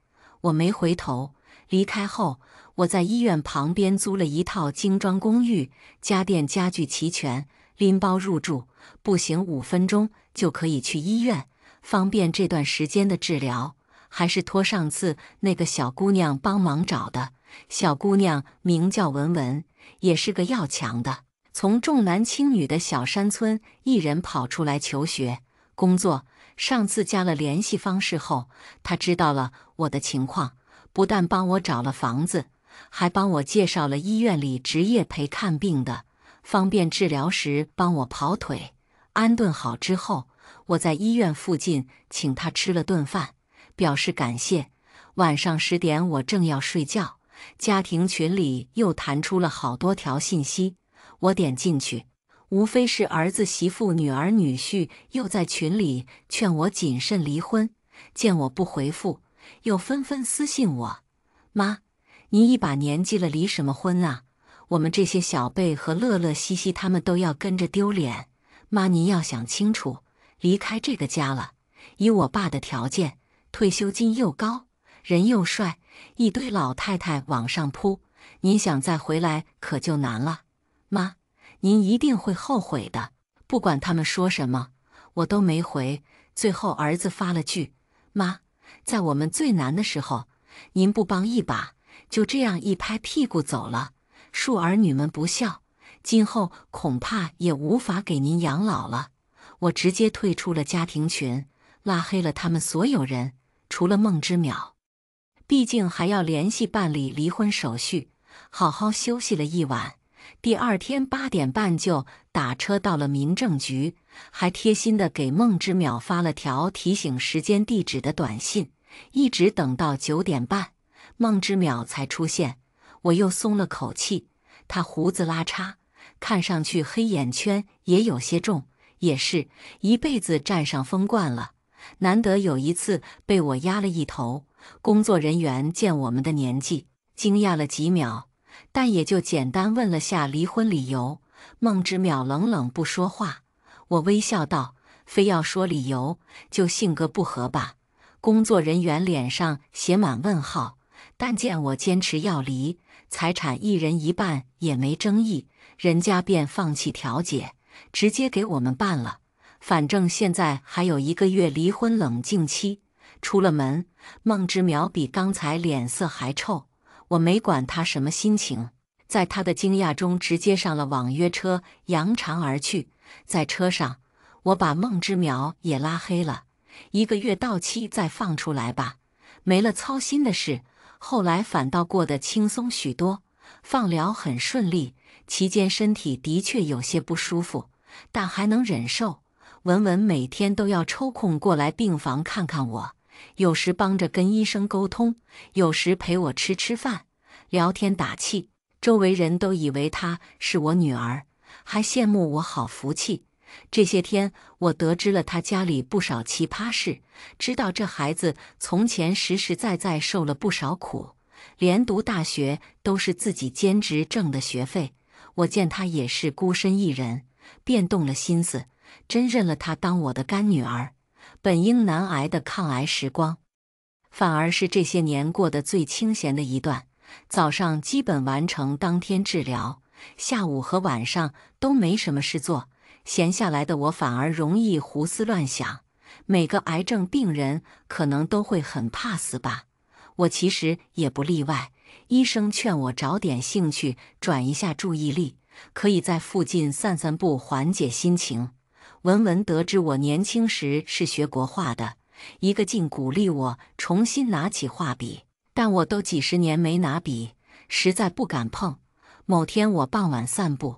我没回头。离开后，我在医院旁边租了一套精装公寓，家电家具齐全。拎包入住，步行五分钟就可以去医院，方便这段时间的治疗。还是托上次那个小姑娘帮忙找的。小姑娘名叫文文，也是个要强的，从重男轻女的小山村一人跑出来求学、工作。上次加了联系方式后，她知道了我的情况，不但帮我找了房子，还帮我介绍了医院里职业陪看病的。方便治疗时帮我跑腿，安顿好之后，我在医院附近请他吃了顿饭，表示感谢。晚上十点，我正要睡觉，家庭群里又弹出了好多条信息。我点进去，无非是儿子、媳妇、女儿、女婿又在群里劝我谨慎离婚，见我不回复，又纷纷私信我：“妈，您一把年纪了，离什么婚啊？”我们这些小贝和乐乐、西西，他们都要跟着丢脸。妈，您要想清楚，离开这个家了。以我爸的条件，退休金又高，人又帅，一堆老太太往上扑，您想再回来可就难了。妈，您一定会后悔的。不管他们说什么，我都没回。最后，儿子发了句：“妈，在我们最难的时候，您不帮一把，就这样一拍屁股走了。”恕儿女们不孝，今后恐怕也无法给您养老了。我直接退出了家庭群，拉黑了他们所有人，除了孟之淼。毕竟还要联系办理离婚手续，好好休息了一晚。第二天八点半就打车到了民政局，还贴心的给孟之淼发了条提醒时间地址的短信。一直等到九点半，孟之淼才出现。我又松了口气，他胡子拉碴，看上去黑眼圈也有些重，也是，一辈子占上风惯了，难得有一次被我压了一头。工作人员见我们的年纪，惊讶了几秒，但也就简单问了下离婚理由。孟之淼冷冷不说话，我微笑道：“非要说理由，就性格不合吧。”工作人员脸上写满问号，但见我坚持要离。财产一人一半也没争议，人家便放弃调解，直接给我们办了。反正现在还有一个月离婚冷静期，出了门，孟之苗比刚才脸色还臭。我没管他什么心情，在他的惊讶中，直接上了网约车，扬长而去。在车上，我把孟之苗也拉黑了。一个月到期再放出来吧，没了操心的事。后来反倒过得轻松许多，放疗很顺利，期间身体的确有些不舒服，但还能忍受。文文每天都要抽空过来病房看看我，有时帮着跟医生沟通，有时陪我吃吃饭、聊天打气。周围人都以为她是我女儿，还羡慕我好福气。这些天，我得知了他家里不少奇葩事，知道这孩子从前实实在在受了不少苦，连读大学都是自己兼职挣的学费。我见他也是孤身一人，便动了心思，真认了他当我的干女儿。本应难挨的抗癌时光，反而是这些年过得最清闲的一段。早上基本完成当天治疗，下午和晚上都没什么事做。闲下来的我反而容易胡思乱想。每个癌症病人可能都会很怕死吧，我其实也不例外。医生劝我找点兴趣，转一下注意力，可以在附近散散步，缓解心情。文文得知我年轻时是学国画的，一个劲鼓励我重新拿起画笔，但我都几十年没拿笔，实在不敢碰。某天我傍晚散步。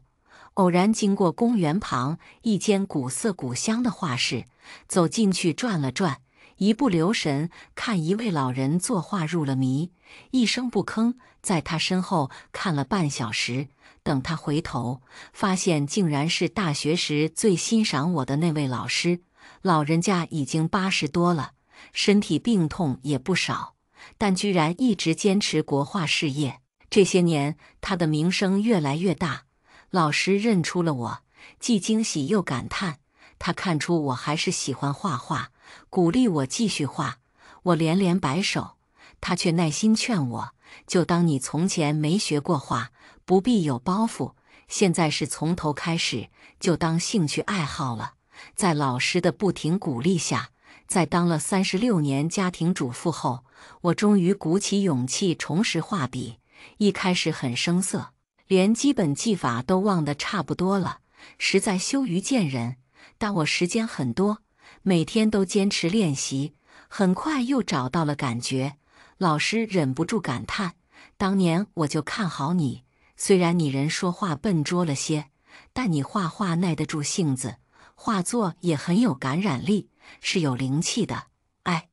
偶然经过公园旁一间古色古香的画室，走进去转了转，一不留神看一位老人作画入了迷，一声不吭，在他身后看了半小时。等他回头，发现竟然是大学时最欣赏我的那位老师。老人家已经八十多了，身体病痛也不少，但居然一直坚持国画事业。这些年，他的名声越来越大。老师认出了我，既惊喜又感叹。他看出我还是喜欢画画，鼓励我继续画。我连连摆手，他却耐心劝我：“就当你从前没学过画，不必有包袱。现在是从头开始，就当兴趣爱好了。”在老师的不停鼓励下，在当了三十六年家庭主妇后，我终于鼓起勇气重拾画笔。一开始很生涩。连基本技法都忘得差不多了，实在羞于见人。但我时间很多，每天都坚持练习，很快又找到了感觉。老师忍不住感叹：“当年我就看好你，虽然你人说话笨拙了些，但你画画耐得住性子，画作也很有感染力，是有灵气的。”哎，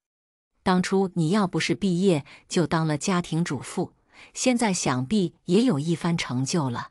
当初你要不是毕业就当了家庭主妇。现在想必也有一番成就了。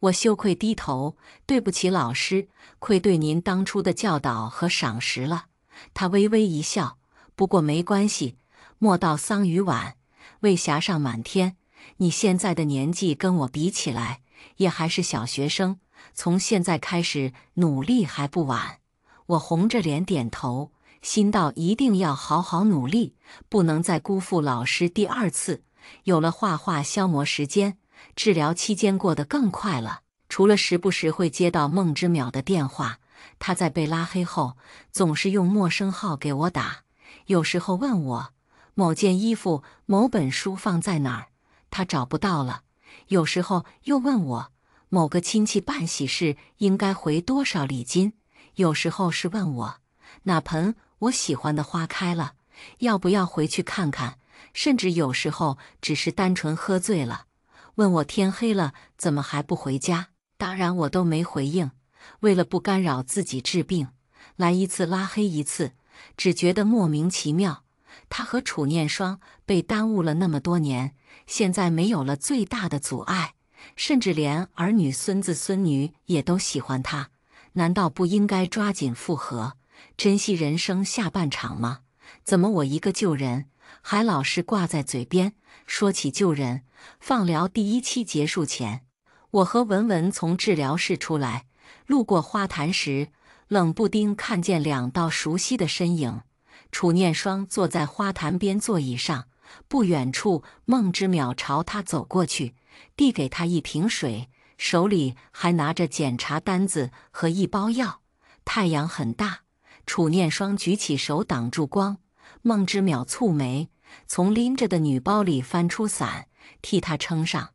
我羞愧低头，对不起老师，愧对您当初的教导和赏识了。他微微一笑，不过没关系，莫道桑榆晚，为霞尚满天。你现在的年纪跟我比起来，也还是小学生，从现在开始努力还不晚。我红着脸点头，心道一定要好好努力，不能再辜负老师。第二次。有了画画消磨时间，治疗期间过得更快了。除了时不时会接到孟之淼的电话，他在被拉黑后总是用陌生号给我打。有时候问我某件衣服、某本书放在哪儿，他找不到了；有时候又问我某个亲戚办喜事应该回多少礼金；有时候是问我哪盆我喜欢的花开了，要不要回去看看。甚至有时候只是单纯喝醉了，问我天黑了怎么还不回家？当然我都没回应，为了不干扰自己治病，来一次拉黑一次。只觉得莫名其妙，他和楚念霜被耽误了那么多年，现在没有了最大的阻碍，甚至连儿女孙子孙女也都喜欢他，难道不应该抓紧复合，珍惜人生下半场吗？怎么我一个旧人？还老是挂在嘴边。说起救人，放疗第一期结束前，我和文文从治疗室出来，路过花坛时，冷不丁看见两道熟悉的身影。楚念霜坐在花坛边座椅上，不远处，孟之淼朝他走过去，递给他一瓶水，手里还拿着检查单子和一包药。太阳很大，楚念霜举起手挡住光。孟之淼蹙眉，从拎着的女包里翻出伞，替她撑上。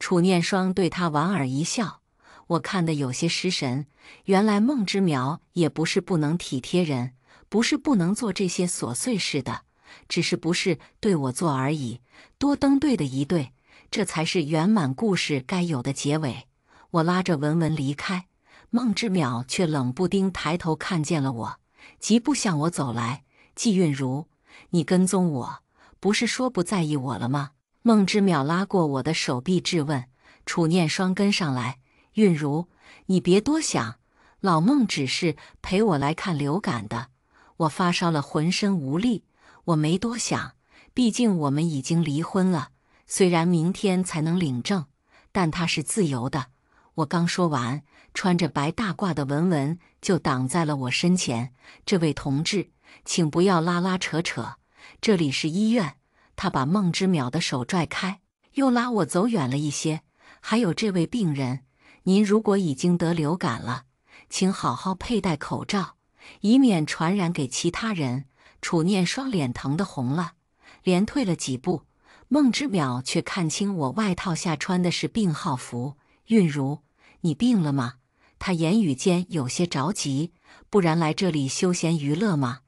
楚念霜对她莞尔一笑。我看的有些失神，原来孟之淼也不是不能体贴人，不是不能做这些琐碎事的，只是不是对我做而已。多登对的一对，这才是圆满故事该有的结尾。我拉着文文离开，孟之淼却冷不丁抬头看见了我，疾步向我走来。季韵如，你跟踪我？不是说不在意我了吗？孟之淼拉过我的手臂质问。楚念双跟上来，韵如，你别多想。老孟只是陪我来看流感的。我发烧了，浑身无力，我没多想。毕竟我们已经离婚了，虽然明天才能领证，但他是自由的。我刚说完，穿着白大褂的文文就挡在了我身前。这位同志。请不要拉拉扯扯，这里是医院。他把孟之淼的手拽开，又拉我走远了一些。还有这位病人，您如果已经得流感了，请好好佩戴口罩，以免传染给其他人。楚念霜脸疼得红了，连退了几步。孟之淼却看清我外套下穿的是病号服。韵如，你病了吗？他言语间有些着急，不然来这里休闲娱乐吗？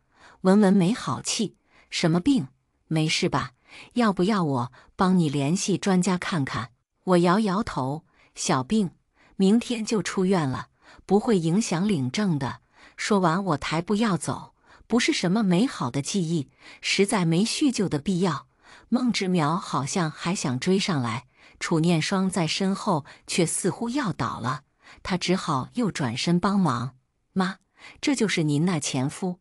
文文没好气：“什么病？没事吧？要不要我帮你联系专家看看？”我摇摇头：“小病，明天就出院了，不会影响领证的。”说完，我抬步要走，不是什么美好的记忆，实在没叙旧的必要。孟之苗好像还想追上来，楚念霜在身后却似乎要倒了，他只好又转身帮忙。妈，这就是您那前夫。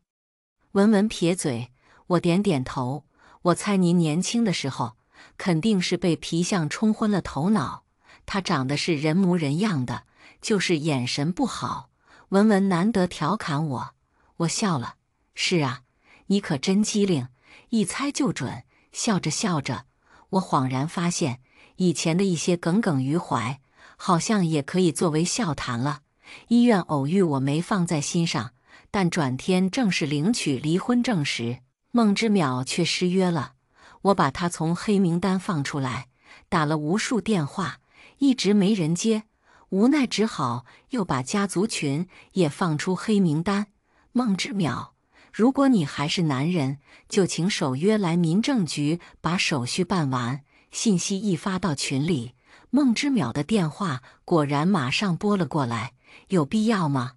文文撇嘴，我点点头。我猜您年轻的时候肯定是被皮相冲昏了头脑。他长得是人模人样的，就是眼神不好。文文难得调侃我，我笑了。是啊，你可真机灵，一猜就准。笑着笑着，我恍然发现以前的一些耿耿于怀，好像也可以作为笑谈了。医院偶遇我没放在心上。但转天正式领取离婚证时，孟之淼却失约了。我把他从黑名单放出来，打了无数电话，一直没人接，无奈只好又把家族群也放出黑名单。孟之淼，如果你还是男人，就请守约来民政局把手续办完。信息一发到群里，孟之淼的电话果然马上拨了过来。有必要吗？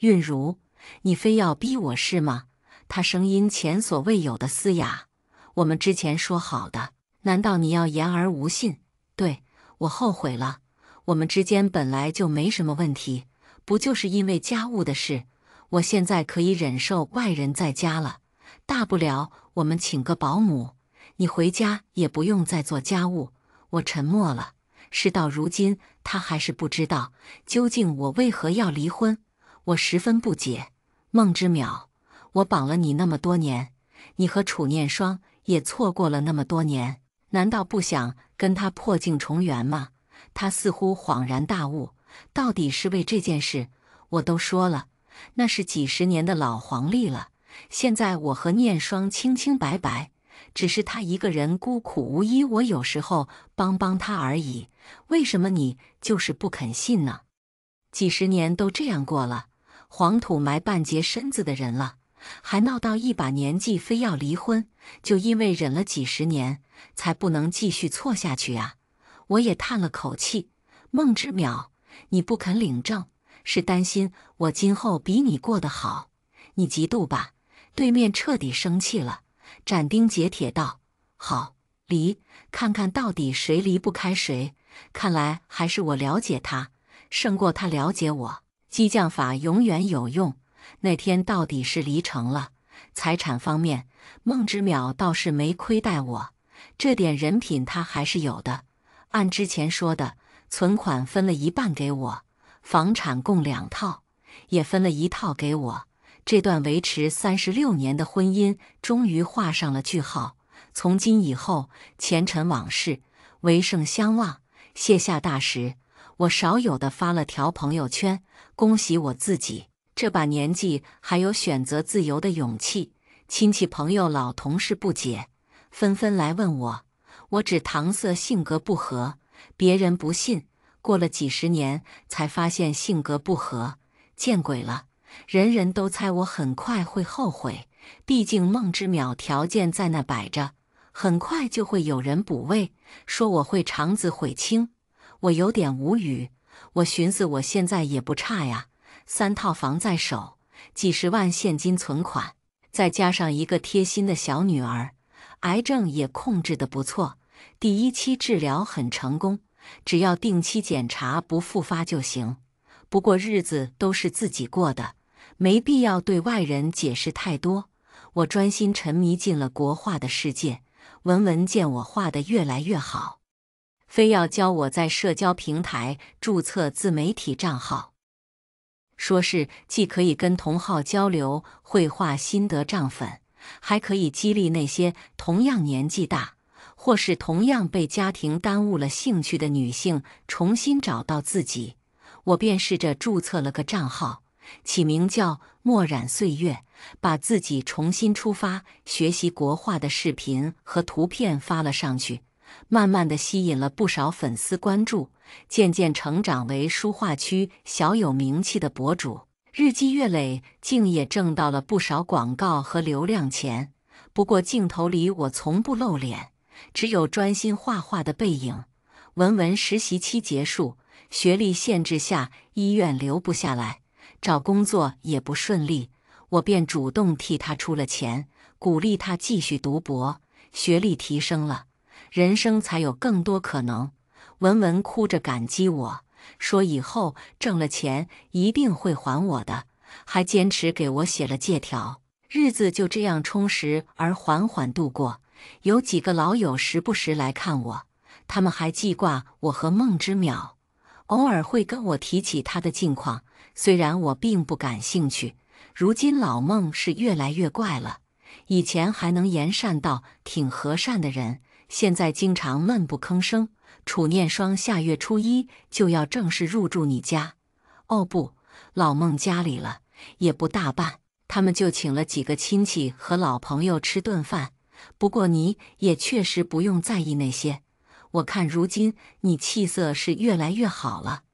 韵如。你非要逼我是吗？他声音前所未有的嘶哑。我们之前说好的，难道你要言而无信？对我后悔了。我们之间本来就没什么问题，不就是因为家务的事？我现在可以忍受外人在家了，大不了我们请个保姆，你回家也不用再做家务。我沉默了。事到如今，他还是不知道究竟我为何要离婚。我十分不解。孟之淼，我绑了你那么多年，你和楚念霜也错过了那么多年，难道不想跟他破镜重圆吗？他似乎恍然大悟，到底是为这件事？我都说了，那是几十年的老黄历了。现在我和念霜清清白白，只是他一个人孤苦无依，我有时候帮帮他而已。为什么你就是不肯信呢？几十年都这样过了。黄土埋半截身子的人了，还闹到一把年纪非要离婚，就因为忍了几十年才不能继续错下去啊！我也叹了口气。孟之淼，你不肯领证，是担心我今后比你过得好，你嫉妒吧？对面彻底生气了，斩钉截铁道：“好离，看看到底谁离不开谁。看来还是我了解他，胜过他了解我。”激将法永远有用。那天到底是离城了。财产方面，孟之淼倒是没亏待我，这点人品他还是有的。按之前说的，存款分了一半给我，房产共两套，也分了一套给我。这段维持三十六年的婚姻终于画上了句号。从今以后，前尘往事，唯剩相望，卸下大石。我少有的发了条朋友圈，恭喜我自己，这把年纪还有选择自由的勇气。亲戚朋友、老同事不解，纷纷来问我，我只搪塞，性格不合，别人不信，过了几十年才发现性格不合，见鬼了！人人都猜我很快会后悔，毕竟梦之秒条件在那摆着，很快就会有人补位，说我会肠子悔青。我有点无语，我寻思我现在也不差呀，三套房在手，几十万现金存款，再加上一个贴心的小女儿，癌症也控制的不错，第一期治疗很成功，只要定期检查不复发就行。不过日子都是自己过的，没必要对外人解释太多。我专心沉迷进了国画的世界，文文见我画的越来越好。非要教我在社交平台注册自媒体账号，说是既可以跟同号交流绘画心得涨粉，还可以激励那些同样年纪大或是同样被家庭耽误了兴趣的女性重新找到自己。我便试着注册了个账号，起名叫“墨染岁月”，把自己重新出发学习国画的视频和图片发了上去。慢慢的吸引了不少粉丝关注，渐渐成长为书画区小有名气的博主。日积月累，竟也挣到了不少广告和流量钱。不过镜头里我从不露脸，只有专心画画的背影。文文实习期结束，学历限制下医院留不下来，找工作也不顺利，我便主动替他出了钱，鼓励他继续读博，学历提升了。人生才有更多可能。文文哭着感激我说：“以后挣了钱一定会还我的。”还坚持给我写了借条。日子就这样充实而缓缓度过。有几个老友时不时来看我，他们还记挂我和孟之淼，偶尔会跟我提起他的近况。虽然我并不感兴趣。如今老孟是越来越怪了，以前还能言善道、挺和善的人。现在经常闷不吭声。楚念霜下月初一就要正式入住你家，哦不，老孟家里了，也不大办，他们就请了几个亲戚和老朋友吃顿饭。不过你也确实不用在意那些。我看如今你气色是越来越好了，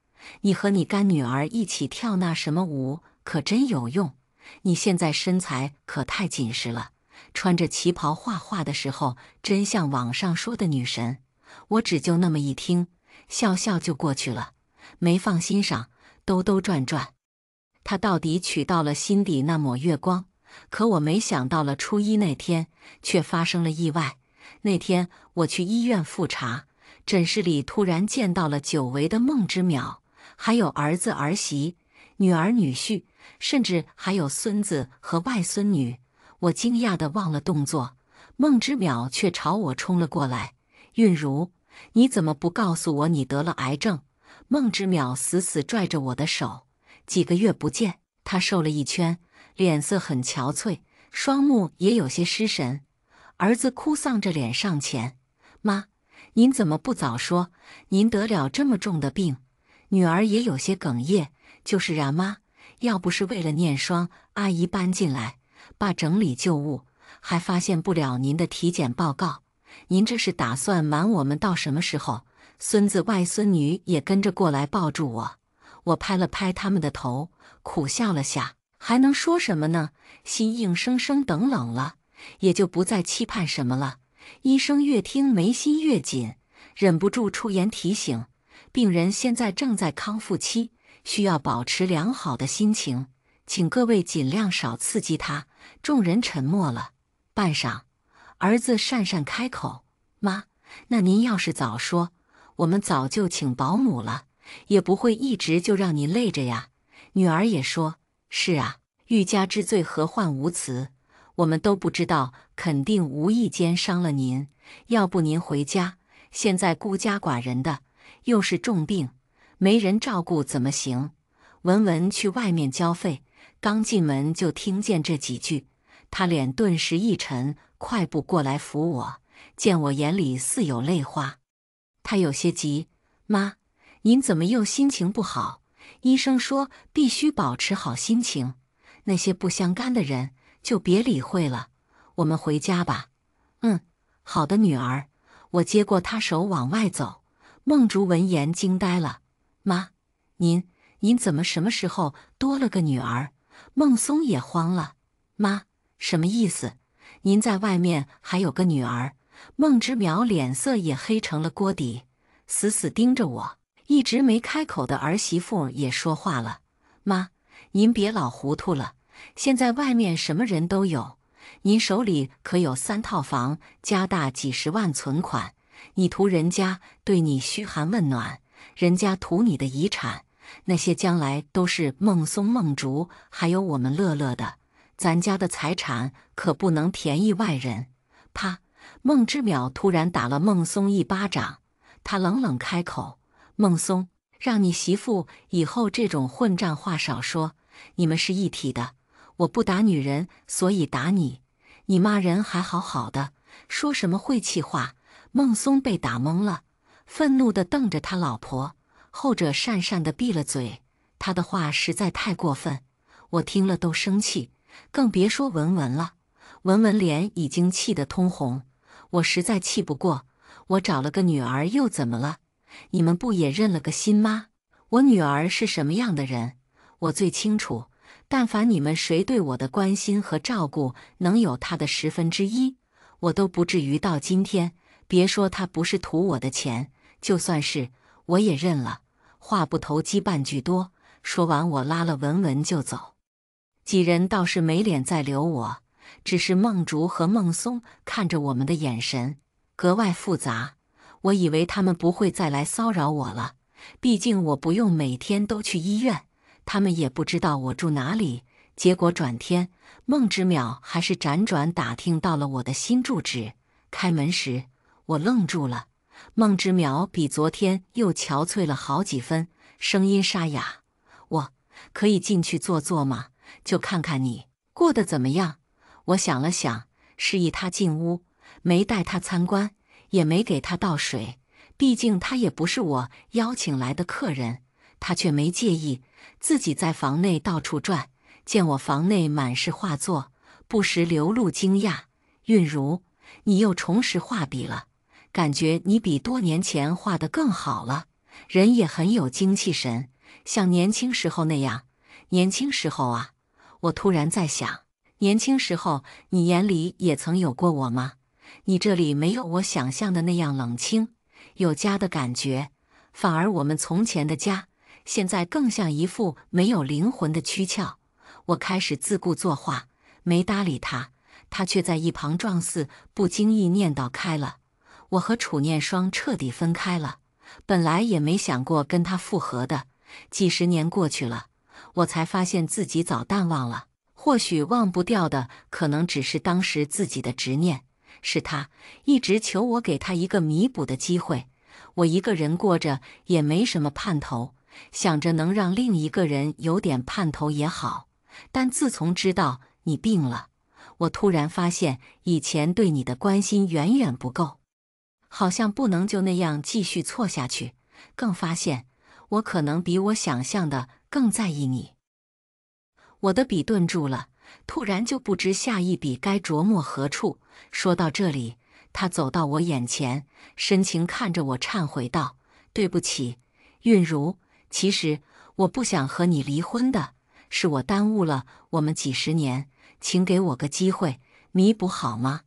你和你干女儿一起跳那什么舞可真有用，你现在身材可太紧实了。穿着旗袍画画的时候，真像网上说的女神。我只就那么一听，笑笑就过去了，没放心上。兜兜转转，他到底娶到了心底那抹月光。可我没想到，了初一那天却发生了意外。那天我去医院复查，诊室里突然见到了久违的孟之淼，还有儿子儿媳、女儿女婿，甚至还有孙子和外孙女。我惊讶的忘了动作，孟之淼却朝我冲了过来。韵如，你怎么不告诉我你得了癌症？孟之淼死死拽着我的手。几个月不见，他瘦了一圈，脸色很憔悴，双目也有些失神。儿子哭丧着脸上前，妈，您怎么不早说？您得了这么重的病。女儿也有些哽咽，就是然妈，要不是为了念双，阿姨搬进来。爸整理旧物，还发现不了您的体检报告。您这是打算瞒我们到什么时候？孙子、外孙女也跟着过来抱住我，我拍了拍他们的头，苦笑了下，还能说什么呢？心硬生生等冷了，也就不再期盼什么了。医生越听眉心越紧，忍不住出言提醒：病人现在正在康复期，需要保持良好的心情，请各位尽量少刺激他。众人沉默了半晌，儿子讪讪开口：“妈，那您要是早说，我们早就请保姆了，也不会一直就让您累着呀。”女儿也说：“是啊，欲加之罪，何患无辞？我们都不知道，肯定无意间伤了您。要不您回家？现在孤家寡人的，又是重病，没人照顾怎么行？”文文去外面交费。刚进门就听见这几句，他脸顿时一沉，快步过来扶我。见我眼里似有泪花，他有些急：“妈，您怎么又心情不好？医生说必须保持好心情，那些不相干的人就别理会了。我们回家吧。”“嗯，好的，女儿。”我接过他手往外走。梦竹闻言惊呆了：“妈，您您怎么什么时候多了个女儿？”孟松也慌了，妈，什么意思？您在外面还有个女儿。孟之苗脸色也黑成了锅底，死死盯着我，一直没开口的儿媳妇也说话了：“妈，您别老糊涂了，现在外面什么人都有，您手里可有三套房，加大几十万存款，你图人家对你嘘寒问暖，人家图你的遗产。”那些将来都是孟松、孟竹，还有我们乐乐的，咱家的财产可不能便宜外人。啪！孟之淼突然打了孟松一巴掌，他冷冷开口：“孟松，让你媳妇以后这种混账话少说。你们是一体的，我不打女人，所以打你。你骂人还好好的，说什么晦气话？”孟松被打懵了，愤怒地瞪着他老婆。后者讪讪地闭了嘴，他的话实在太过分，我听了都生气，更别说文文了。文文脸已经气得通红，我实在气不过。我找了个女儿又怎么了？你们不也认了个新妈？我女儿是什么样的人，我最清楚。但凡你们谁对我的关心和照顾能有她的十分之一，我都不至于到今天。别说她不是图我的钱，就算是。我也认了，话不投机半句多。说完，我拉了文文就走。几人倒是没脸再留我，只是孟竹和孟松看着我们的眼神格外复杂。我以为他们不会再来骚扰我了，毕竟我不用每天都去医院，他们也不知道我住哪里。结果转天，孟之淼还是辗转打听到了我的新住址。开门时，我愣住了。孟之苗比昨天又憔悴了好几分，声音沙哑。我可以进去坐坐吗？就看看你过得怎么样。我想了想，示意他进屋，没带他参观，也没给他倒水，毕竟他也不是我邀请来的客人。他却没介意，自己在房内到处转，见我房内满是画作，不时流露惊讶。韵如，你又重拾画笔了。感觉你比多年前画的更好了，人也很有精气神，像年轻时候那样。年轻时候啊，我突然在想，年轻时候你眼里也曾有过我吗？你这里没有我想象的那样冷清，有家的感觉。反而我们从前的家，现在更像一副没有灵魂的躯壳。我开始自顾作画，没搭理他，他却在一旁状似不经意念叨开了。我和楚念霜彻底分开了，本来也没想过跟他复合的。几十年过去了，我才发现自己早淡忘了。或许忘不掉的，可能只是当时自己的执念。是他一直求我给他一个弥补的机会，我一个人过着也没什么盼头，想着能让另一个人有点盼头也好。但自从知道你病了，我突然发现以前对你的关心远远不够。好像不能就那样继续错下去，更发现我可能比我想象的更在意你。我的笔顿住了，突然就不知下一笔该琢磨何处。说到这里，他走到我眼前，深情看着我，忏悔道：“对不起，韵如，其实我不想和你离婚的，是我耽误了我们几十年，请给我个机会弥补好吗？”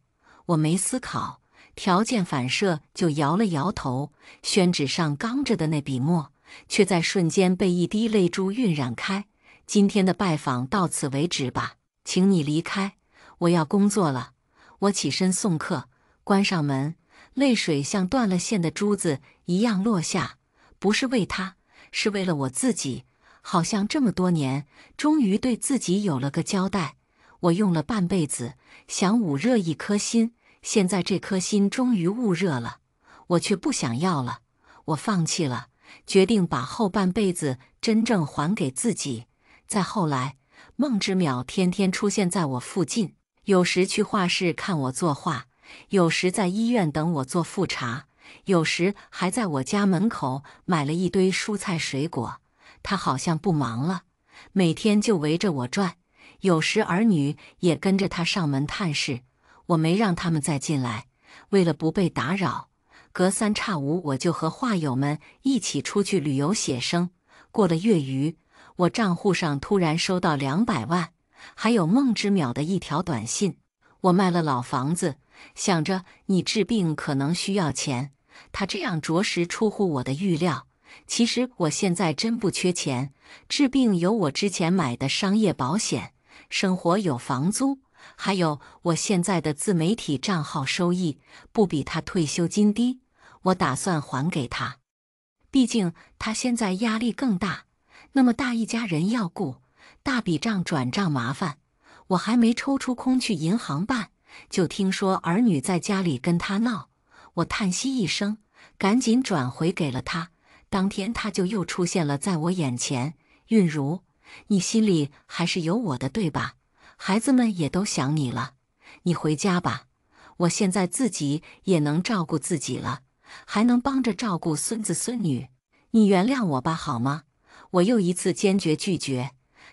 我没思考。条件反射就摇了摇头，宣纸上刚着的那笔墨，却在瞬间被一滴泪珠晕染开。今天的拜访到此为止吧，请你离开，我要工作了。我起身送客，关上门，泪水像断了线的珠子一样落下，不是为他，是为了我自己。好像这么多年，终于对自己有了个交代。我用了半辈子想捂热一颗心。现在这颗心终于焐热了，我却不想要了，我放弃了，决定把后半辈子真正还给自己。再后来，梦之淼天天出现在我附近，有时去画室看我作画，有时在医院等我做复查，有时还在我家门口买了一堆蔬菜水果。他好像不忙了，每天就围着我转，有时儿女也跟着他上门探视。我没让他们再进来，为了不被打扰，隔三差五我就和画友们一起出去旅游写生。过了月余，我账户上突然收到两百万，还有梦之淼的一条短信：“我卖了老房子，想着你治病可能需要钱。”他这样着实出乎我的预料。其实我现在真不缺钱，治病有我之前买的商业保险，生活有房租。还有我现在的自媒体账号收益不比他退休金低，我打算还给他，毕竟他现在压力更大，那么大一家人要顾，大笔账转账麻烦，我还没抽出空去银行办，就听说儿女在家里跟他闹，我叹息一声，赶紧转回给了他。当天他就又出现了在我眼前，韵如，你心里还是有我的对吧？孩子们也都想你了，你回家吧。我现在自己也能照顾自己了，还能帮着照顾孙子孙女。你原谅我吧，好吗？我又一次坚决拒绝，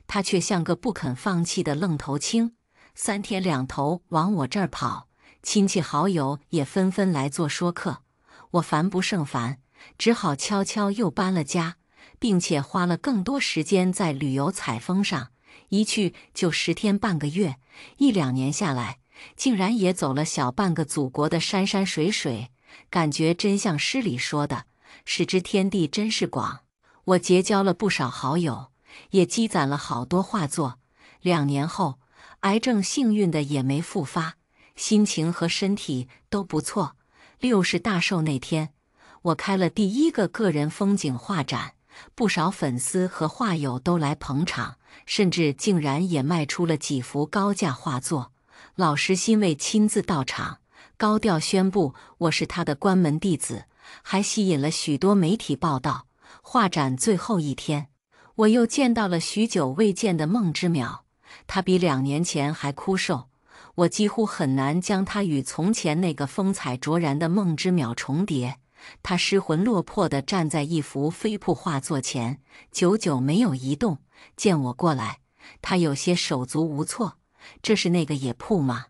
他却像个不肯放弃的愣头青，三天两头往我这儿跑。亲戚好友也纷纷来做说客，我烦不胜烦，只好悄悄又搬了家，并且花了更多时间在旅游采风上。一去就十天半个月，一两年下来，竟然也走了小半个祖国的山山水水，感觉真像诗里说的“始知天地真是广”。我结交了不少好友，也积攒了好多画作。两年后，癌症幸运的也没复发，心情和身体都不错。六十大寿那天，我开了第一个个人风景画展，不少粉丝和画友都来捧场。甚至竟然也卖出了几幅高价画作，老师欣慰，亲自到场，高调宣布我是他的关门弟子，还吸引了许多媒体报道。画展最后一天，我又见到了许久未见的孟之淼，他比两年前还枯瘦，我几乎很难将他与从前那个风采卓然的孟之淼重叠。他失魂落魄地站在一幅飞瀑画作前，久久没有移动。见我过来，他有些手足无措：“这是那个野铺吗？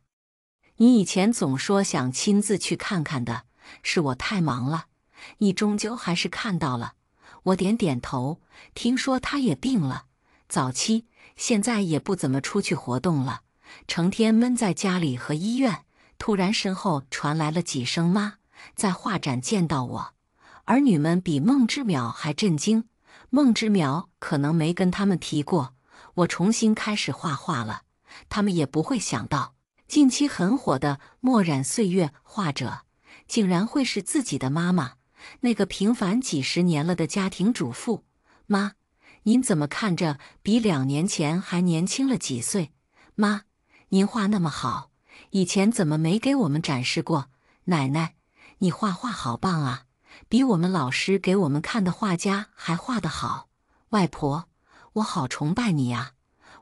你以前总说想亲自去看看的，是我太忙了。你终究还是看到了。”我点点头。听说他也病了，早期，现在也不怎么出去活动了，成天闷在家里和医院。突然，身后传来了几声“妈”。在画展见到我，儿女们比孟之淼还震惊。孟之淼可能没跟他们提过，我重新开始画画了。他们也不会想到，近期很火的“墨染岁月”画者，竟然会是自己的妈妈——那个平凡几十年了的家庭主妇。妈，您怎么看着比两年前还年轻了几岁？妈，您画那么好，以前怎么没给我们展示过？奶奶。你画画好棒啊，比我们老师给我们看的画家还画得好。外婆，我好崇拜你呀！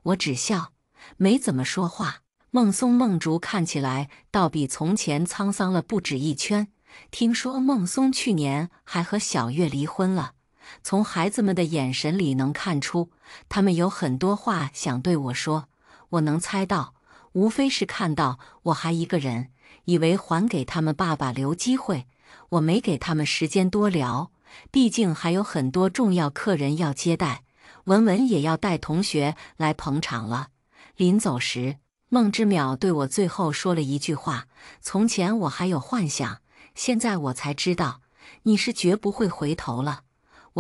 我只笑，没怎么说话。孟松、孟竹看起来倒比从前沧桑了不止一圈。听说孟松去年还和小月离婚了。从孩子们的眼神里能看出，他们有很多话想对我说。我能猜到，无非是看到我还一个人。以为还给他们爸爸留机会，我没给他们时间多聊，毕竟还有很多重要客人要接待。文文也要带同学来捧场了。临走时，孟之淼对我最后说了一句话：“从前我还有幻想，现在我才知道，你是绝不会回头了。”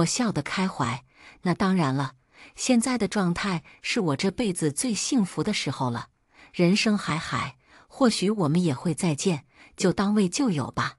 我笑得开怀。那当然了，现在的状态是我这辈子最幸福的时候了。人生海海。或许我们也会再见，就当为旧友吧。